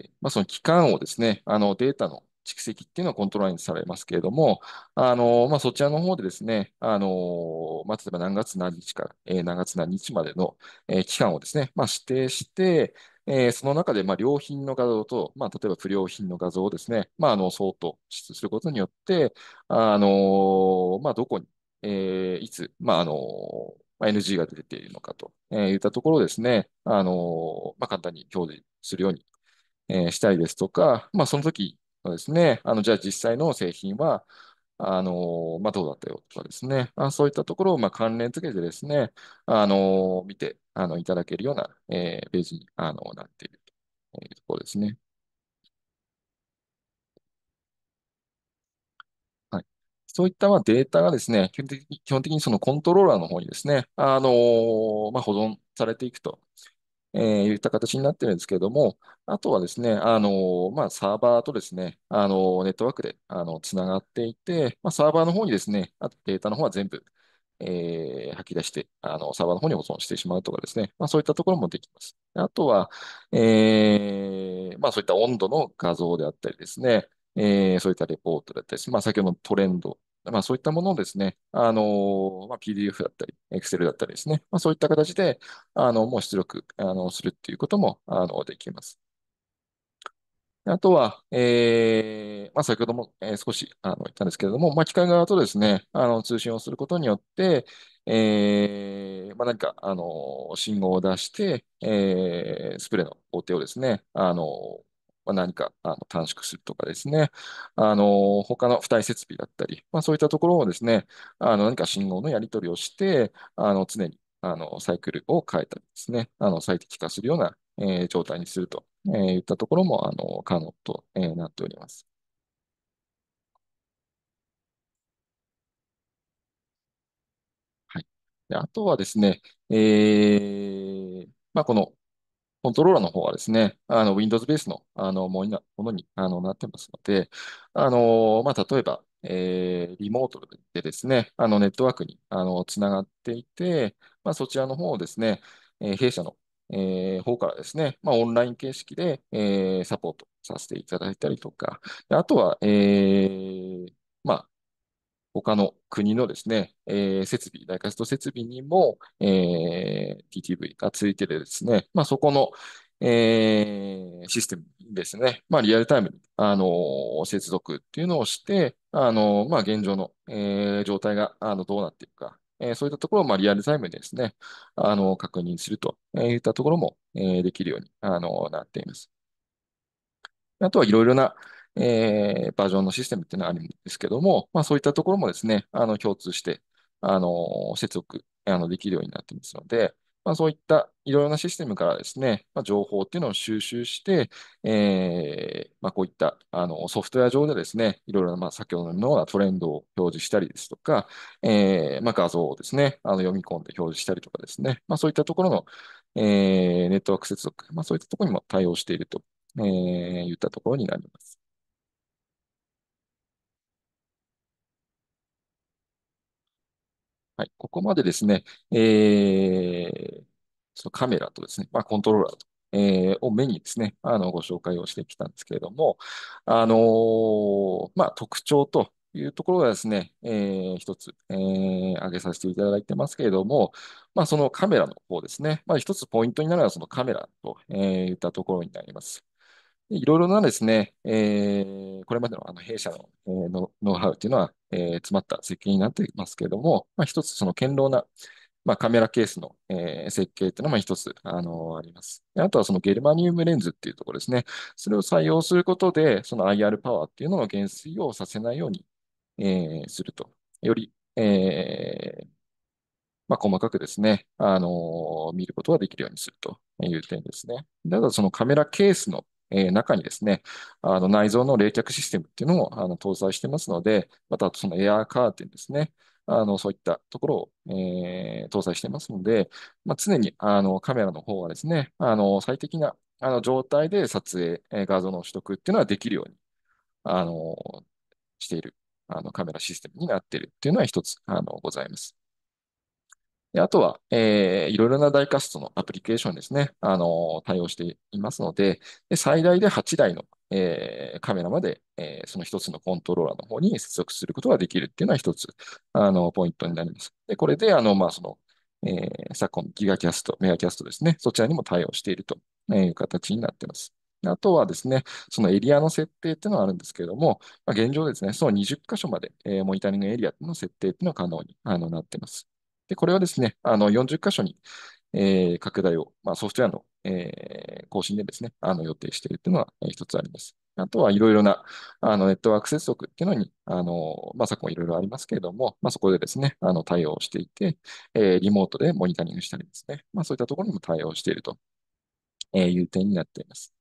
ー、まあ、その期間をですね、あのデータの蓄積っていうのはコントロールされますけれども、あの、まあ、そちらの方でですね、あの、まあ、例えば何月何日から、えー、何月何日までの、えー、期間をですね、まあ、指定して、えー、その中で、まあ、良品の画像と、まあ、例えば不良品の画像をですね、まあ、あの、相当出することによって、あのまあ、どこに、えー、いつ、まあ、あの NG が出ているのかと、えー、いったところをですね、あのまあ、簡単に表示するように、えー、したいですとか、まあ、その時のですね、あの、じゃあ実際の製品は、あの、まあ、どうだったよとかですね、あそういったところをまあ関連付けてですね、あの、見てあのいただけるような、えー、ページにあのなっているというところですね。はい。そういったまあデータがですね、基本的に基本的にそのコントローラーの方にですね、あのまあ、保存されていくとえー、いった形になってるんですけれども、あとはですね、あのまあ、サーバーとですね、あのネットワークであのつながっていて、まあ、サーバーの方にですね、あとデータの方は全部、えー、吐き出して、あの、サーバーの方に保存してしまうとかですね。まあそういったところもできます。あとは、えー、まあそういった温度の画像であったりですね、えー、そういったレポートだったり、まあ先ほどのトレンドまあ、そういったものをですね、あのまあ、PDF だったり、Excel だったりですね、まあ、そういった形で、あの、もう出力、あの、するっていうことも、あの、できます。あとは、えーまあ、先ほども、えー、少しあの言ったんですけれども、まあ、機械側とですね、あの通信をすることによって、えーまあ、何かあの信号を出して、えー、スプレーの工程をですね、あのまあ、何かあの短縮するとかですね、あの他の付帯設備だったり、まあ、そういったところをですね、あの何か信号のやり取りをして、あの常にあのサイクルを変えたりですね、あの最適化するような、えー、状態にすると、えー、いったところもあの可能と、えー、なっております。はい、であとはですね、えーまあ、このコントローラーの方はですね、あの、Windows ベースの、あの、ものに、あの、なってますので、あの、まあ、例えば、えー、リモートでですね、あの、ネットワークに、あの、つながっていて、まあ、そちらの方をですね、えー、弊社の、えー、方からですね、まあ、オンライン形式で、えー、サポートさせていただいたりとか、あとは、えー、他の国のですね、えー、設備、ダイカスト設備にも、えー、TTV がついててですね、まあ、そこの、えー、システムですね、まあ、リアルタイムに、あのー、接続っていうのをして、あのー、まあ、現状の、えー、状態があのどうなっていくか、えー、そういったところを、まあ、リアルタイムでですね、あのー、確認するといったところも、えー、できるように、あのー、なっています。あとはいろいろな、えー、バージョンのシステムっていうのがあるんですけども、まあ、そういったところもですね、あの共通して、あの接続あのできるようになってますので、まあ、そういったいろいろなシステムからですね、まあ、情報っていうのを収集して、えーまあ、こういったあのソフトウェア上でですね、いろいろな、まあ、先ほどのようなトレンドを表示したりですとか、えーまあ、画像をですね、あの読み込んで表示したりとかですね、まあ、そういったところの、えー、ネットワーク接続、まあ、そういったところにも対応していると、えー、いったところになります。はい、ここまでですね、えー、そのカメラとですね、まあ、コントローラーと、えー、を目にですね、あの、ご紹介をしてきたんですけれども、あのー、まあ、特徴というところがですね、えー、一つ、えー、挙げさせていただいてますけれども、まあ、そのカメラの方ですね、まあ、一つポイントになるのはそのカメラと、えー、いったところになります。いろいろなですね、えー、これまでのあの弊社の、えー、ノウハウというのは、えー、詰まった設計になっていますけれども、まあ、一つその堅牢な、まあ、カメラケースの、えー、設計っていうのも一つ、あのー、あります。あとはそのゲルマニウムレンズっていうところですね。それを採用することで、その IR パワーっていうのの減衰をさせないように、えー、すると。より、えー、まあ、細かくですね、あのー、見ることができるようにするという点ですね。からそのカメラケースのえ中にですね、あの内蔵の冷却システムっていうのもあの搭載してますので、またそのエアーカーテンですね、あのそういったところを、えー、搭載してますので、まあ、常にあのカメラの方はですね、あの最適なあの状態で撮影、え画像の取得っていうのはできるように、あのしているあのカメラシステムになっているっていうのは一つあのございます。で、あとは、えー、いろいろなダイカストのアプリケーションですね、あの対応していますので、で最大で8台の、えー、カメラまで、えー、その1つのコントローラーの方に接続することができるっていうのは1つ、あのポイントになります。で、これで、あの、まあ、その、えー、昨今、ギガキャスト、メガキャストですね、そちらにも対応しているという形になっています。あとはですね、そのエリアの設定っていうのがあるんですけれども、まあ、現状ですね、その20箇所まで、えー、モニタリングエリアの設定っていうのは可能にあのなっています。で、これはですね、あの40箇所に、えー、拡大を、まあ、ソフトウェアの、えー、更新でですね、あの予定しているというのがえ一つあります。あとはいろいろなあのネットワーク接続っていうのに、あのまあ、昨今いろいろありますけれども、まあ、そこでですね、あの対応していて、えー、リモートでモニタリングしたりですね、まあ、そういったところにも対応しているという点になっています。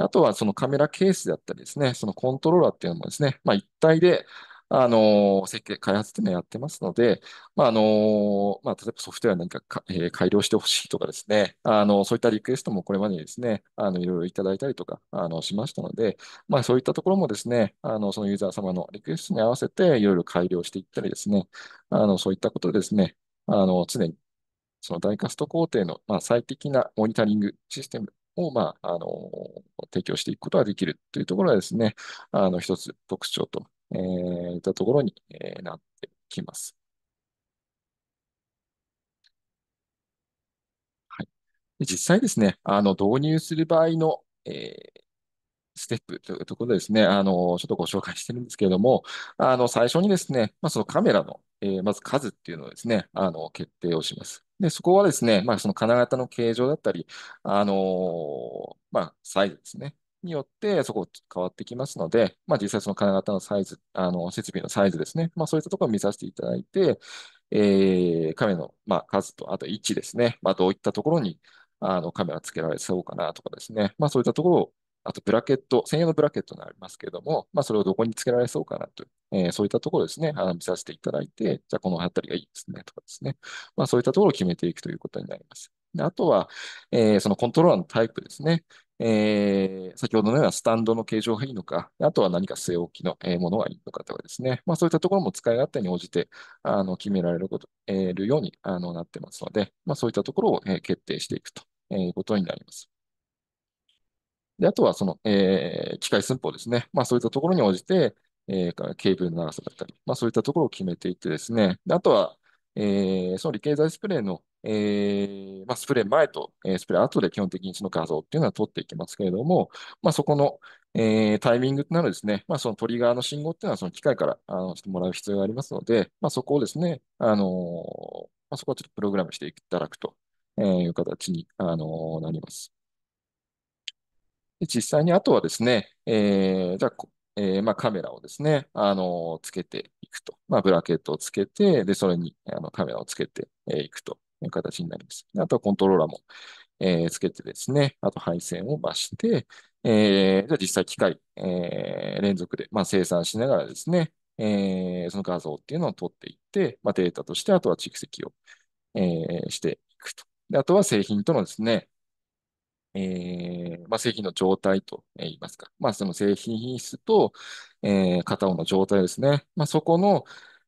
あとはそのカメラケースだったりですね、そのコントローラーっていうのもですね、まあ、一体であの、設計、開発っていうのをやってますので、まあ、あの、まあ、例えばソフトウェア何かか、えー、改良してほしいとかですね、あの、そういったリクエストもこれまでにですね、あの、いろいろいただいたりとか、あの、しましたので、まあ、そういったところもですね、あの、そのユーザー様のリクエストに合わせて、いろいろ改良していったりですね、あの、そういったことでですね、あの、常に、その大カスト工程の、まあ、最適なモニタリングシステムを、まあ、あの、提供していくことができるというところはですね、あの、一つ特徴とえー、いったところに、えー、なってきます。はい、で実際ですね、あの導入する場合の、えーステップというところでですね、あの、ちょっとご紹介してるんですけれども、あの、最初にですね、まあ、そのカメラの、えー、まず数っていうのをですね、あの、決定をします。で、そこはですね、まあ、その金型の形状だったり、あのー、まあ、サイズですね。によってそこ変わってきますので、まあ、実際その金型のサイズ、あの設備のサイズですね、まあ、そういったところを見させていただいて、えー、カメラの、まあ、数と、あと位置ですね、まあ、どういったところにあのカメラつけられそうかなとかですね、まあ、そういったところを、あとブラケット、専用のブラケットがありますけれども、まあ、それをどこにつけられそうかなと、えー、そういったところですね、あの見させていただいて、じゃあこの辺りがいいですねとかですね、まあ、そういったところを決めていくということになります。あとは、えー、そのコントローラーのタイプですね。えー、先ほどのようなスタンドの形状がいいのか、あとは何か据え置きのものがいいのかとかですね、まあ、そういったところも使い勝手に応じてあの決められること、えー、るようにあのなってますので、まあ、そういったところを、えー、決定していくということになります。であとはその、えー、機械寸法ですね、まあ、そういったところに応じて、えー、ケーブルの長さだったり、まあ、そういったところを決めていってですね、であとはえー、その理系剤スプレーの、えー、まあ、スプレー前と、えー、スプレー後で基本的にその画像っていうのは取っていきますけれども、まあ、そこの、えー、タイミングなどですね、まあ、そのトリガーの信号っていうのはその機械からあのしてもらう必要がありますので、まあ、そこをですね、あのー、まあ、そこはちょっとプログラムしていただくとえいう形に、あのー、なります。で実際にあとはですね、えー、じゃあえー、まあ、カメラをですね、あのつけていくと。まあ、ブラケットをつけて、で、それにあのカメラをつけていくという形になります。あとはコントローラーも、えー、つけてですね、あと配線を増して、えー、じゃ実際機械、えー、連続で、まあ、生産しながらですね、えー、その画像っていうのを取っていって、まあ、データとして、あとは蓄積を、えー、していくと。であとは製品とのですね、えーまあ、製品の状態と言いますか、まあ、その製品品質と、えー、片方の状態ですね、まあ、そこの、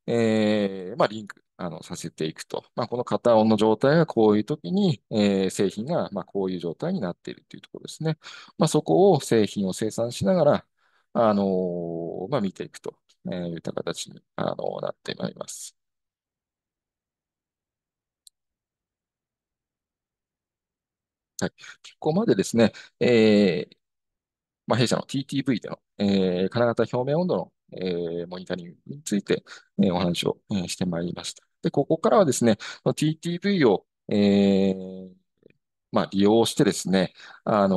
えーまあ、リンクあのさせていくと、まあ、この片音の状態がこういう時に、えー、製品が、まあ、こういう状態になっているというところですね。まあ、そこを製品を生産しながら、あのー、まあ、見ていくといった形に、あのー、なってまいります。はい。ここまでですね、えー、まあ、弊社の TTV での、えー、金型表面温度の、えー、モニタリングについて、えー、お話を、えー、してまいりました。で、ここからはですね、TTV を、えー、まあ、利用してですね、あの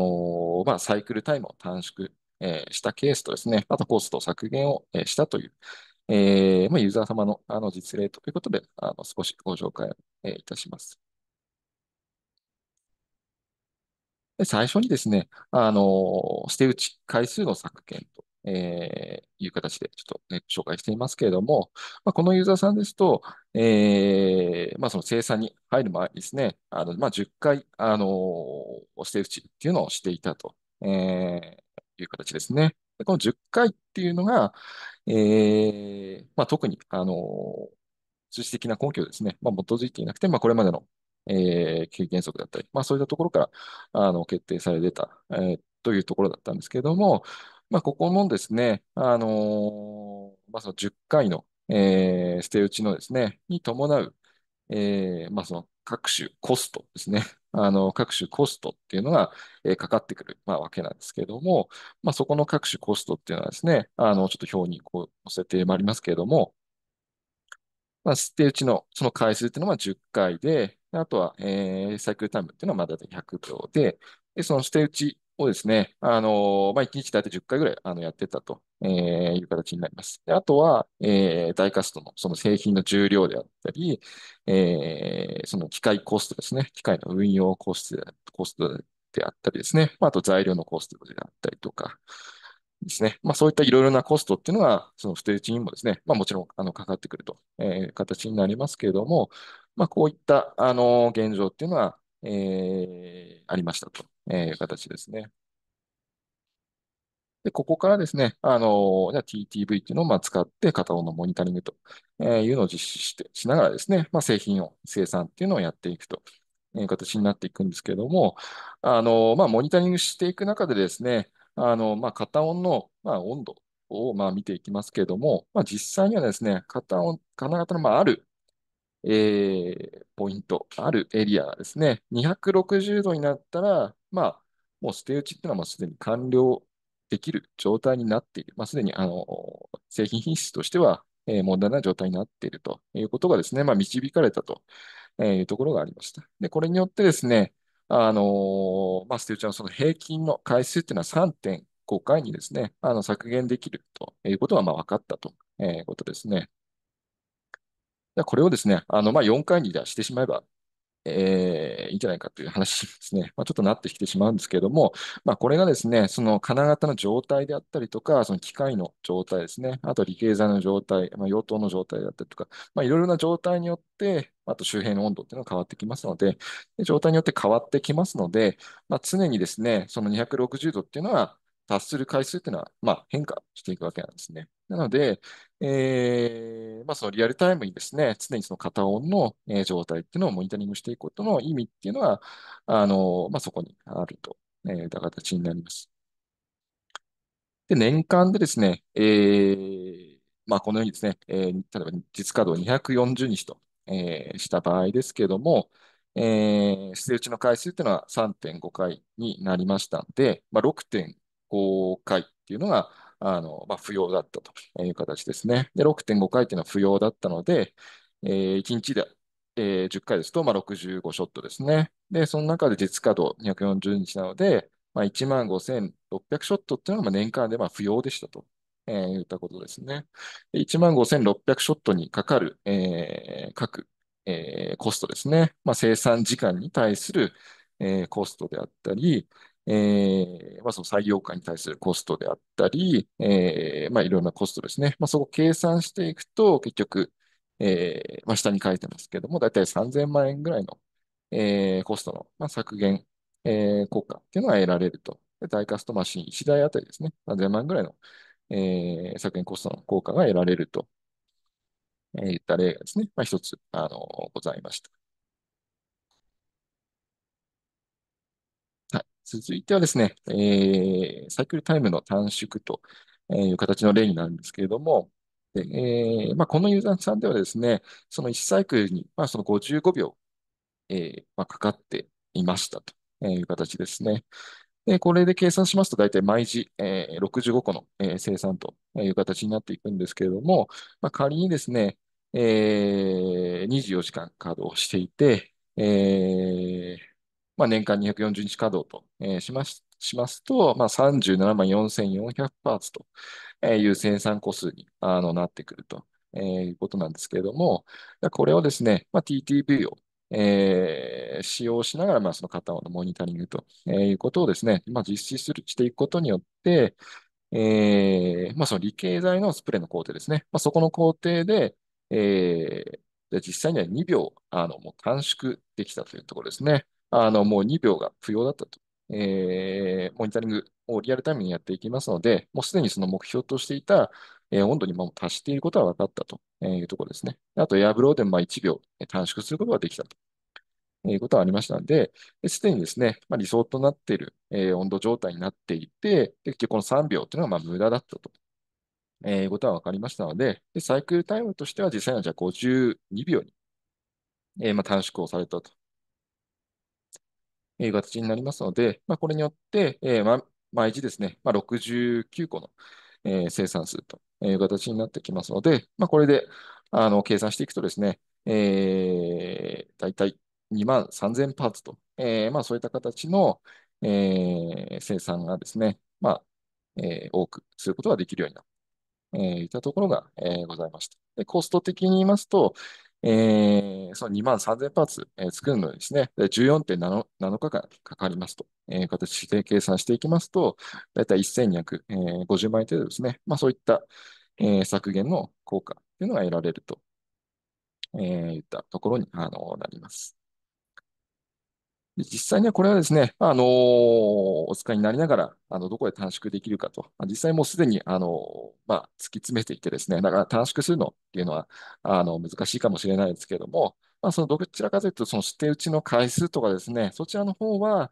ー、まあ、サイクルタイムを短縮、えー、したケースとですね、あとコスト削減を、えー、したという、えーまあ、ユーザー様のあの実例ということで、あの少しご紹介を、えー、いたします。で、最初にですね、あの、捨て打ち回数の削減と。えー、いう形でちょっと、ね、紹介していますけれども、まあ、このユーザーさんですと、えーまあ、その生産に入る前にですね、あのまあ、10回、あのー、捨て打ちっていうのをしていたと、えー、いう形ですね。でこの10回っていうのが、えーまあ、特に、あのー、数字的な根拠ですね、まあ、基づいていなくて、まあ、これまでのえー、経験則だったり、まあ、そういったところからあの決定されてた、えー、というところだったんですけれども、まあ、ここもですね、あのー、まあ、その10回の、えー、捨て打ちのですね、に伴う、えーまあ、その各種コストですね、あの各種コストっていうのが、えー、かかってくる、まあ、わけなんですけれども、まあ、そこの各種コストっていうのはですね、あのちょっと表にこう載せてまいりますけれども、まあ、捨て打ちのその回数っていうのは10回で、あとは、えー、サイクルタイムっていうのはまだ100秒で、で、その捨て打ちをですね、あのー、まあ、1日だいたい10回ぐらいあのやってたと、えー、いう形になります。で、あとは、えー、ダイカストのその製品の重量であったり、えー、その機械コストですね、機械の運用コスト、コストであったりですね、まあ、あと材料のコストであったりとか、ですね。まあ、そういったいろいろなコストっていうのは、そのステージにもですね、まあ、もちろんあのかかってくると、えー、形になりますけれども、まあ、こういったあの現状っていうのは、えー、ありましたという形ですね。で、ここからですね、あの、じゃ TTV っていうのをまあ使って、片方のモニタリングというのを実施して、しながらですね、まあ、製品を生産っていうのをやっていくという形になっていくんですけれども、あの、まあ、モニタリングしていく中でですね、あの、まあ、片音の、まあ、温度を、まあ、見ていきますけれども、まあ、実際にはですね、型音、金型の、まあ、ある、えー、ポイント、あるエリアがですね、260度になったら、まあ、もう捨て打ちっていうのはもうすでに完了できる状態になっている。まあ、すでに、あの、製品品質としては、えー、問題ない状態になっているということがですね、まあ、導かれたというところがありました。で、これによってですね、あのまあ、ステージのその平均の回数っていうのは3.5回にですね、あの削減できるということがまあ分かったとえうことですね。これをですね、あのまあ4回に出してしまえばえー、いいんじゃないかという話ですね、まあ、ちょっとなってきてしまうんですけれども、まあ、これがですね、その金型の状態であったりとか、その機械の状態ですね、あと理系材の状態、まあ、用途の状態だったりとか、まあ、いろいろな状態によって、あと周辺の温度っていうのが変わってきますので、で状態によって変わってきますので、まあ、常にですね、その260度っていうのは達する回数っていうのは、まあ、変化していくわけなんですね。なので、えーまあ、そのリアルタイムにですね、常にその片音の、えー、状態っていうのをモニタリングしていくことの意味っていうのは、あのまあ、そこにあると、えった形になります。で、年間でですね、えーまあ、このようにですね、えー、例えば実稼働240日と、えー、した場合ですけれども、えー、捨て打ちの回数っていうのは3.5回になりましたので、まあ、6.5回っていうのが、あの、まあ、不要だったという形ですね。で、6.5回というのは不要だったので、えー、1日で、えー、10回ですと、まあ、65ショットですね。で、その中で実稼働240日なので、まあ、1万5600ショットっていうのが年間でまあ不要でしたと。えー、言ったことですね。1万5600ショットにかかる、えー、各、えー、コストですね。まあ、生産時間に対する、えー、コストであったり、えー、まあ、その採用化に対するコストであったり、えー、まあ、いろんなコストですね。まあ、そこを計算していくと、結局、えー、まあ、下に書いてますけども、だいたい3000万円ぐらいの、えー、コストの、まあ、削減、えー、効果っていうのが得られると。でダイカストマシン1台あたりですね、3000万円ぐらいの、えー、削減コストの効果が得られると、えー、いった例がですね、まあ、一つ、あの、ございました。続いてはですね、えー、サイクルタイムの短縮という形の例になるんですけれども、でえーまあ、このユーザーさんではですね、その1サイクルに、まあ、その55秒、えーまあ、かかっていましたという形ですね。でこれで計算しますと、大体毎時、えー、65個の、えー、生産という形になっていくんですけれども、まあ、仮にですね、えー、24時間稼働していて、えーまあ、年間240日稼働と、えー、しますしますと、まあ、37万4400パーツという生産個数にあのなってくると、えー、いうことなんですけれども、これをですね、まあ、TTV をえー、使用しながら、まあ、その方のモニタリングと、えー、いうことをですね、まあ、実施するしていくことによって、えーまあ、その理系材のスプレーの工程ですね、まあ、そこの工程で、えー、実際には2秒あのもう短縮できたというところですね。あの、もう2秒が不要だったと。えー、モニタリングをリアルタイムにやっていきますので、もうすでにその目標としていた、えー、温度にも達していることは分かったというところですね。あと、エアブローでも1秒短縮することができたということはありましたので、すでにですね、まあ、理想となっている、えー、温度状態になっていて、結局この3秒というのはまあ無駄だったと。えー、ことは分かりましたので、でサイクルタイムとしては実際にはじゃあ52秒に、えー、まあ短縮をされたという形になりますので、まあ、これによって、えー、ま、毎時ですね、まあ、69個の、えー、生産数という形になってきますので、まあ、これであの計算していくとですね、えー、大体2万3000パーツと、えーまあ、そういった形の、えー、生産がですね、まあえー、多くすることができるようになる。えー、いったところが、えー、ございました。コスト的に言いますと、えー、その2万3000パーツ、えー、作るのにですね、14.7日間かかりますと、えー、形で計算していきますと、だいたい1250万円程度ですね、まあ、そういった、えー、削減の効果というのが得られると、えー、いったところにあのなります。実際にはこれはですね、あのー、お使いになりながら、あの、どこで短縮できるかと、実際もうすでに、あの、まあ、突き詰めていってですね、だから短縮するのっていうのは、あの、難しいかもしれないですけれども、まあ、そのどちらかというと、その指定打ちの回数とかですね、そちらの方は、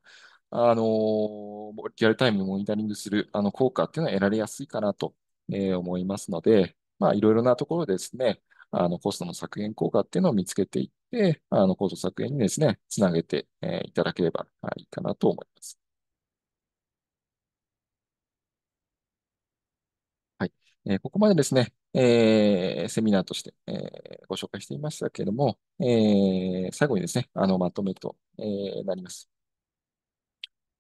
あの、リアルタイムにモニタリングする、あの、効果っていうのは得られやすいかなと、えー、思いますので、まあ、いろいろなところでですね、あの、コストの削減効果っていうのを見つけていっで、あの、コス削減にですね、つなげて、えー、いただければいいかなと思います。はい。えー、ここまでですね、えー、セミナーとして、えー、ご紹介していましたけれども、えー、最後にですね、あの、まとめと、えー、なります。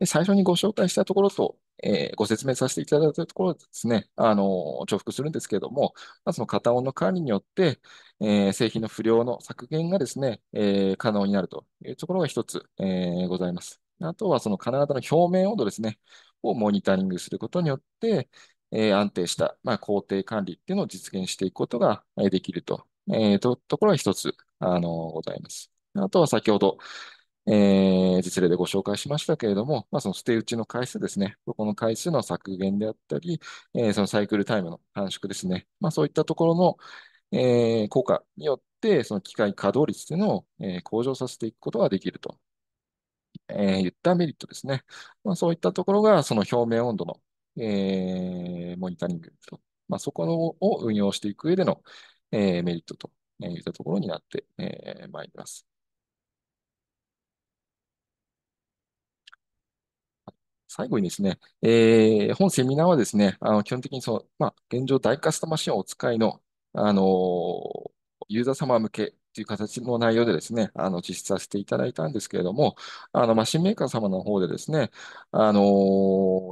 最初にご紹介したところと、えー、ご説明させていただいたところですね、あの重複するんですけれども、まあ、その片音の管理によって、えー、製品の不良の削減がですね、えー、可能になるというところが一つ、えございます。あとはその金型の表面温度ですね、をモニタリングすることによって、え安定した、まあ、工程管理っていうのを実現していくことができると、えー、とところが一つ、あのございます。あとは先ほど、えー、実例でご紹介しましたけれども、まあ、その捨て打ちの回数ですね、ここの回数の削減であったり、えー、そのサイクルタイムの短縮ですね、まあ、そういったところの、えー、効果によって、その機械稼働率というのを、えー、向上させていくことができると、えー、いったメリットですね。まあ、そういったところが、その表面温度の、えー、モニタリングと、まあ、そこのを運用していく上での、えー、メリットといったところになって、えー、まいります。最後にですね、えー、本セミナーはですね、あの基本的にその、まあ、現状、大カスタマーンをお使いの、あのー、ユーザー様向けという形の内容でですね、あの実施させていただいたんですけれども、あのマシンメーカー様の方でですね、あの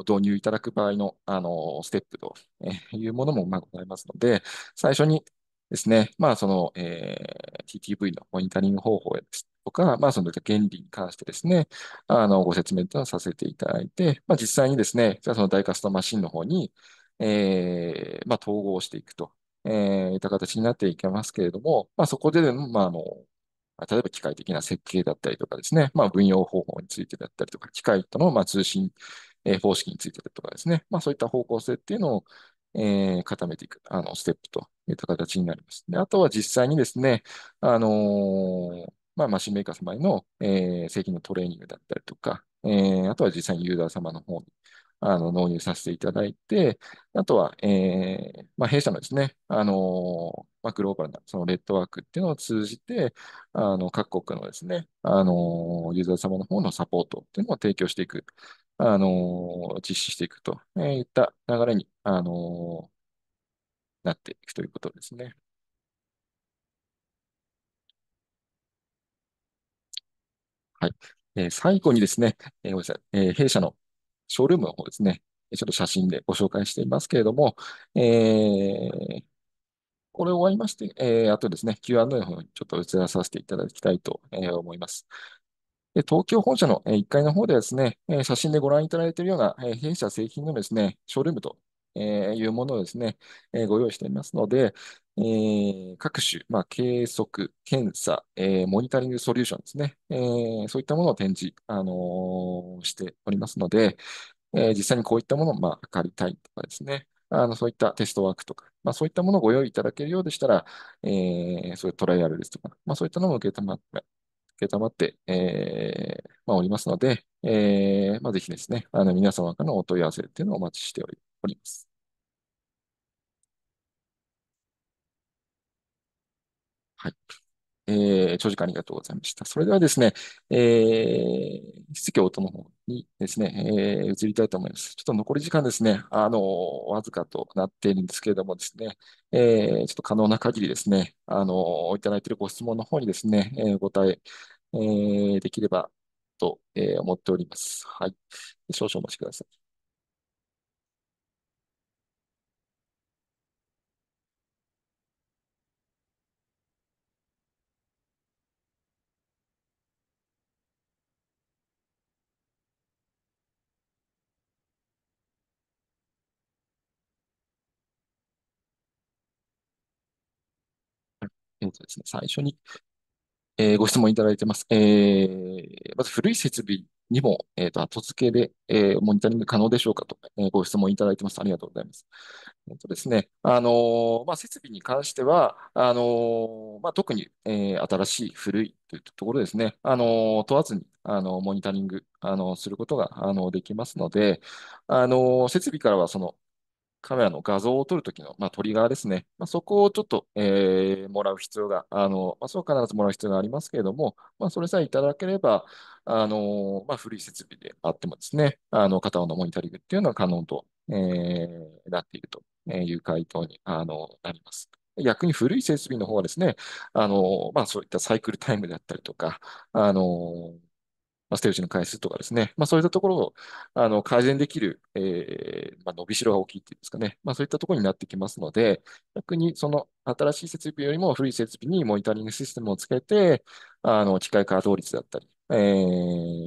ー、導入いただく場合の、あのステップというものもまございますので、最初にですね、まあ、その、え TTV のモニタリング方法ですとか、まあ、その原理に関してですね、あの、ご説明とさせていただいて、まあ、実際にですね、じゃあその大カスタマシンの方に、えー、まあ、統合していくと、えー、いった形になっていきますけれども、まあ、そこで、まあ、あの、例えば機械的な設計だったりとかですね、まあ、用方法についてだったりとか、機械との、まあ、通信、えー、方式についてだとかですね、まあ、そういった方向性っていうのを、えー、固めていく、あの、ステップといった形になります。で、あとは実際にですね、あのー、まあ、マシンメーカー様への、えー、製品のトレーニングだったりとか、えー、あとは実際にユーザー様の方にあの納入させていただいて、あとは、えーまあ、弊社のですね、あのまあ、グローバルなそのネットワークっていうのを通じて、あの各国のですね、あのユーザー様の方のサポートっていうのを提供していく、あの実施していくといった流れに、あのなっていくということですね。はい。えー、最後にですね、えー、ごめんなさい、えー、弊社のショールームの方ですね、ちょっと写真でご紹介していますけれども、えー、これ終わりまして、えー、あとですね、Q&A の方にちょっと移らさせていただきたいと思います。で東京本社の1階の方でですね、写真でご覧いただいているような弊社製品のですね、ショールームとえー、いうものをですね、えー、ご用意していますので、えー、各種、まあ、計測、検査、えー、モニタリングソリューションですね、えー、そういったものを展示、あのー、しておりますので、えー、実際にこういったものを、まあ、測りたいとかですね、あのそういったテストワークとか、まあ、そういったものをご用意いただけるようでしたら、えー、そういうトライアルですとか、まあ、そういったのも受けたまって、受けたまって、えーまあ、おりますので、えーまあ、ぜひですね、あの皆様からのお問い合わせっていうのをお待ちしております。はい。えー、長時間ありがとうございました。それではですね、えー、質疑応答の方にですね、えー、移りたいと思います。ちょっと残り時間ですね、あのわずかとなっているんですけれどもですね、えー、ちょっと可能な限りですね、あのいただいているご質問の方にですね、えー、答え、えー、できればと、えー、思っております。はい。少々お待ちください。うですね、最初に、えー、ご質問いただいてます。えー、まず古い設備にも、えーと、後付けで、えー、モニタリング可能でしょうかと、えー、ご質問いただいてます。ありがとうございます。えーとですねあのー、まあ、設備に関しては、あのまあ、特に、え新しい、古いというところですね、あの問わずにあのモニタリング、あのすることが、あのできますので、あの設備からはその、カメラの画像を撮るときの、まあ、トリガーですね。まあ、そこをちょっと、えー、もらう必要が、あの、まあ、そう必ずもらう必要がありますけれども、まあ、それさえいただければ、あの、まあ、古い設備であってもですね、あの、片方のモニタリングっていうのは可能と、えー、なっているという回答に、あの、なります。逆に古い設備の方はですね、あの、まあ、そういったサイクルタイムであったりとか、あの、まあ、ステージの回数とかですね、まあ、そういったところをあの改善できる、えーまあ、伸びしろが大きいっていうんですかね、まあ、そういったところになってきますので、逆にその新しい設備よりも古い設備にモニタリングシステムをつけて、あの機械稼働率だったり、え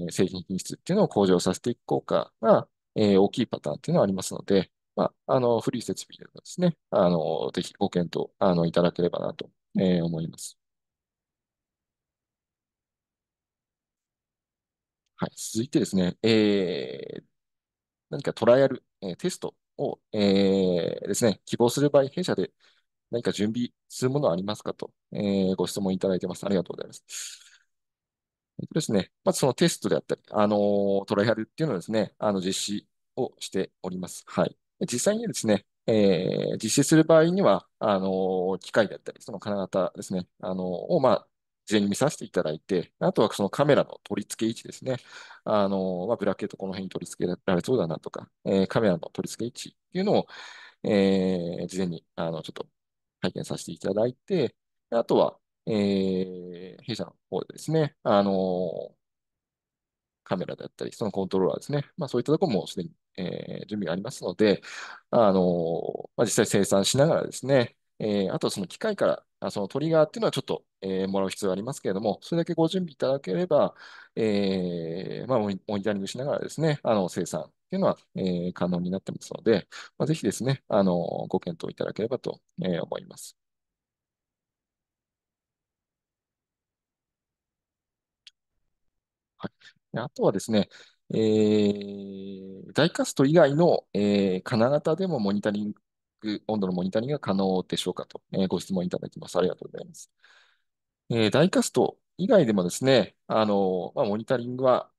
ー、製品品質っていうのを向上させていく効果が、えー、大きいパターンっていうのはありますので、まあ、あの古い設備でですね、あのぜひご検討あのいただければなと、えー、思います。はい、続いてですね、えー、何かトライアル、えー、テストを、えー、ですね、希望する場合、弊社で何か準備するものはありますかと、えー、ご質問いただいてます。ありがとうございます。えっとですね、まずそのテストであったり、あのー、トライアルっていうのをですね、あの実施をしております。はい。実際にですね、えー、実施する場合には、あのー、機械だったり、その金型ですね、あのー、を、まあ、事前に見させていただいて、あとはそのカメラの取り付け位置ですね。あの、まあ、ブラケットこの辺に取り付けられそうだなとか、えー、カメラの取り付け位置っていうのを、えー、事前に、あの、ちょっと拝見させていただいて、あとは、えー、弊社の方でですね、あの、カメラだったり、そのコントローラーですね。まあ、そういったところもすでに、えー、準備がありますので、あの、まあ、実際生産しながらですね、えー、あとはその機械から、あそのトリガーっていうのはちょっと、えー、もらう必要がありますけれども、それだけご準備いただければ、えー、まあ、モニタリングしながらですね、あの生産っていうのは、えー、可能になってますので、まあ、ぜひですね、あのご検討いただければと、えー、思います。はい、あとはですね、えー、イカスト以外の、えー、金型でもモニタリングク温度のモニタリングが可能でしょうかと、えー、ご質問いただきます。ありがとうございます。えー、ダイカスト以外でもですね、あのまあ、モニタリングは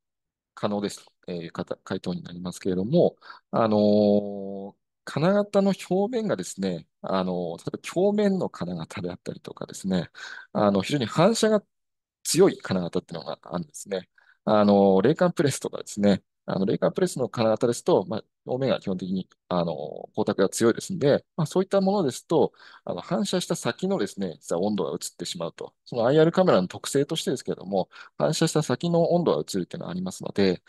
可能ですという回答になりますけれども、あの金型の表面がですね、あの、例えば表面の金型であったりとかですね、あの、非常に反射が強い金型っていうのがあるんですね。あの、霊感プレスとかですね、あの、レイカープレスの金型ですと、まあ、表面が基本的に、あの、光沢が強いですので、まあ、そういったものですと、あの、反射した先のですね、実は温度が映ってしまうと。その IR カメラの特性としてですけれども、反射した先の温度が映るというのはありますので、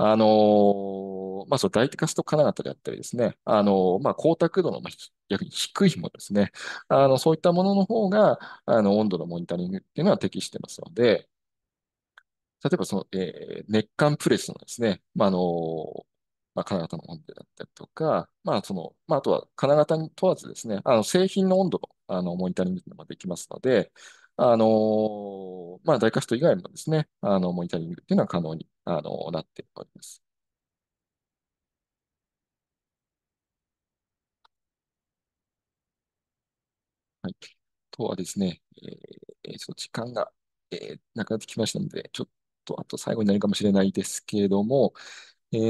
あのまあ、そう、ダイテカスト金型であったりですね、あのまあ、光沢度の、まあ、逆に低いものですね、あの、そういったものの方が、あの、温度のモニタリングっていうのは適してますので、例えばその、えー、熱間プレスのですね、まあ、あの、まあ、金型の温度だったりとか、まあ、その、まあ、あとは金型に問わずですね、あの、製品の温度の、あの、モニタリングもできますので、あの、まあ、大スト以外もですね、あの、モニタリングっていうのは可能に、あの、なっております。はい。あとはですね、えー、ちょっと時間が、えー、なくなってきましたので、ちょっと、あと最後になるかもしれないですけれども、えー、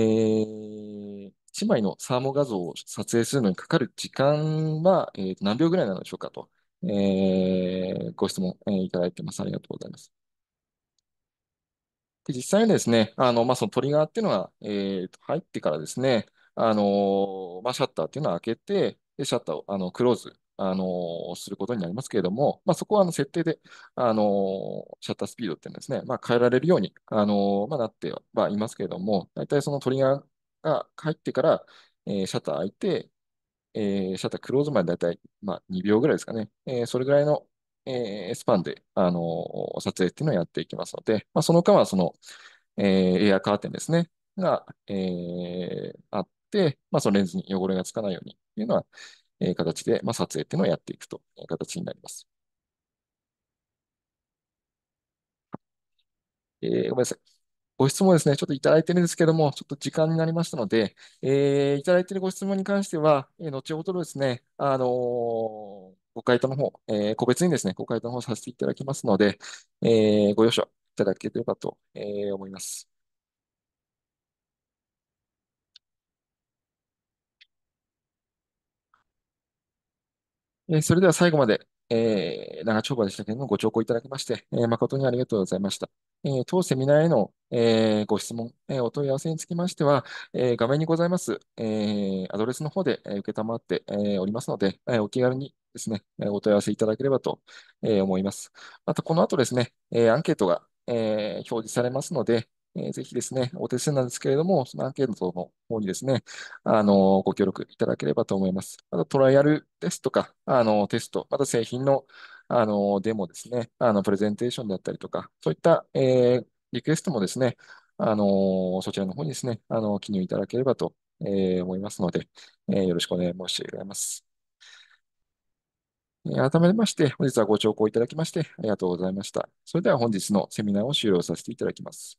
1枚のサーモ画像を撮影するのにかかる時間は、えー、何秒ぐらいなのでしょうかと、えー、ご質問、えー、いただいてます。ありがとうございます。で実際にですね、あの、まあ、そのトリガーっていうのが、えー、入ってからですね、あのまあ、シャッターっていうのを開けて、でシャッターをあのクローズあのすることになりますけれども、まあ、そこはあの設定で、あのシャッタースピードっていうのですね、まあ、変えられるように、あのまあ、なってはいますけれども、大体そのトリガーが入ってから、えー、シャッター開いて、えー、シャッタークローズまで大体、まあ、2秒ぐらいですかね、えー、それぐらいの、えー、スパンで、あの撮影っていうのをやっていきますので、まあ、その間はその、えー、エアカーテンですね、が、えー、あって、まあ、そのレンズに汚れがつかないようにっていうのは、え形で、まあ、撮影っていうのをやっていくという形になります。えー、ごめんなさい。ご質問ですね、ちょっといただいてるんですけども、ちょっと時間になりましたので、えー、いただいてるご質問に関しては、えー、後ほどですね、あのー、ご回答の方、えー、個別にですね、ご回答の方させていただきますので、えー、ご容赦いただければと、えー、思います。えそれでは最後まで、えー、長丁場でしたけれども、ご聴講いただきまして、えー、誠にありがとうございました。えー、当セミナーへの、えー、ご質問、えお問い合わせにつきましては、え画面にございます、えアドレスの方で、えー、承って、えおりますので、えお気軽にですね、えお問い合わせいただければと、え思います。また、この後ですね、えアンケートが、え表示されますので、えー、ぜひですね、お手数なんですけれども、そのアンケートの方にですね、あの、ご協力いただければと思います。またトライアルですとか、あの、テスト、また製品の、あの、デモですね、あの、プレゼンテーションであったりとか、そういった、えー、リクエストもですね、あの、そちらの方にですね、あの、記入いただければと、えー、思いますので、えー、よろしくお願い申し上げます。改めまして、本日はご聴講いただきまして、ありがとうございました。それでは本日のセミナーを終了させていただきます。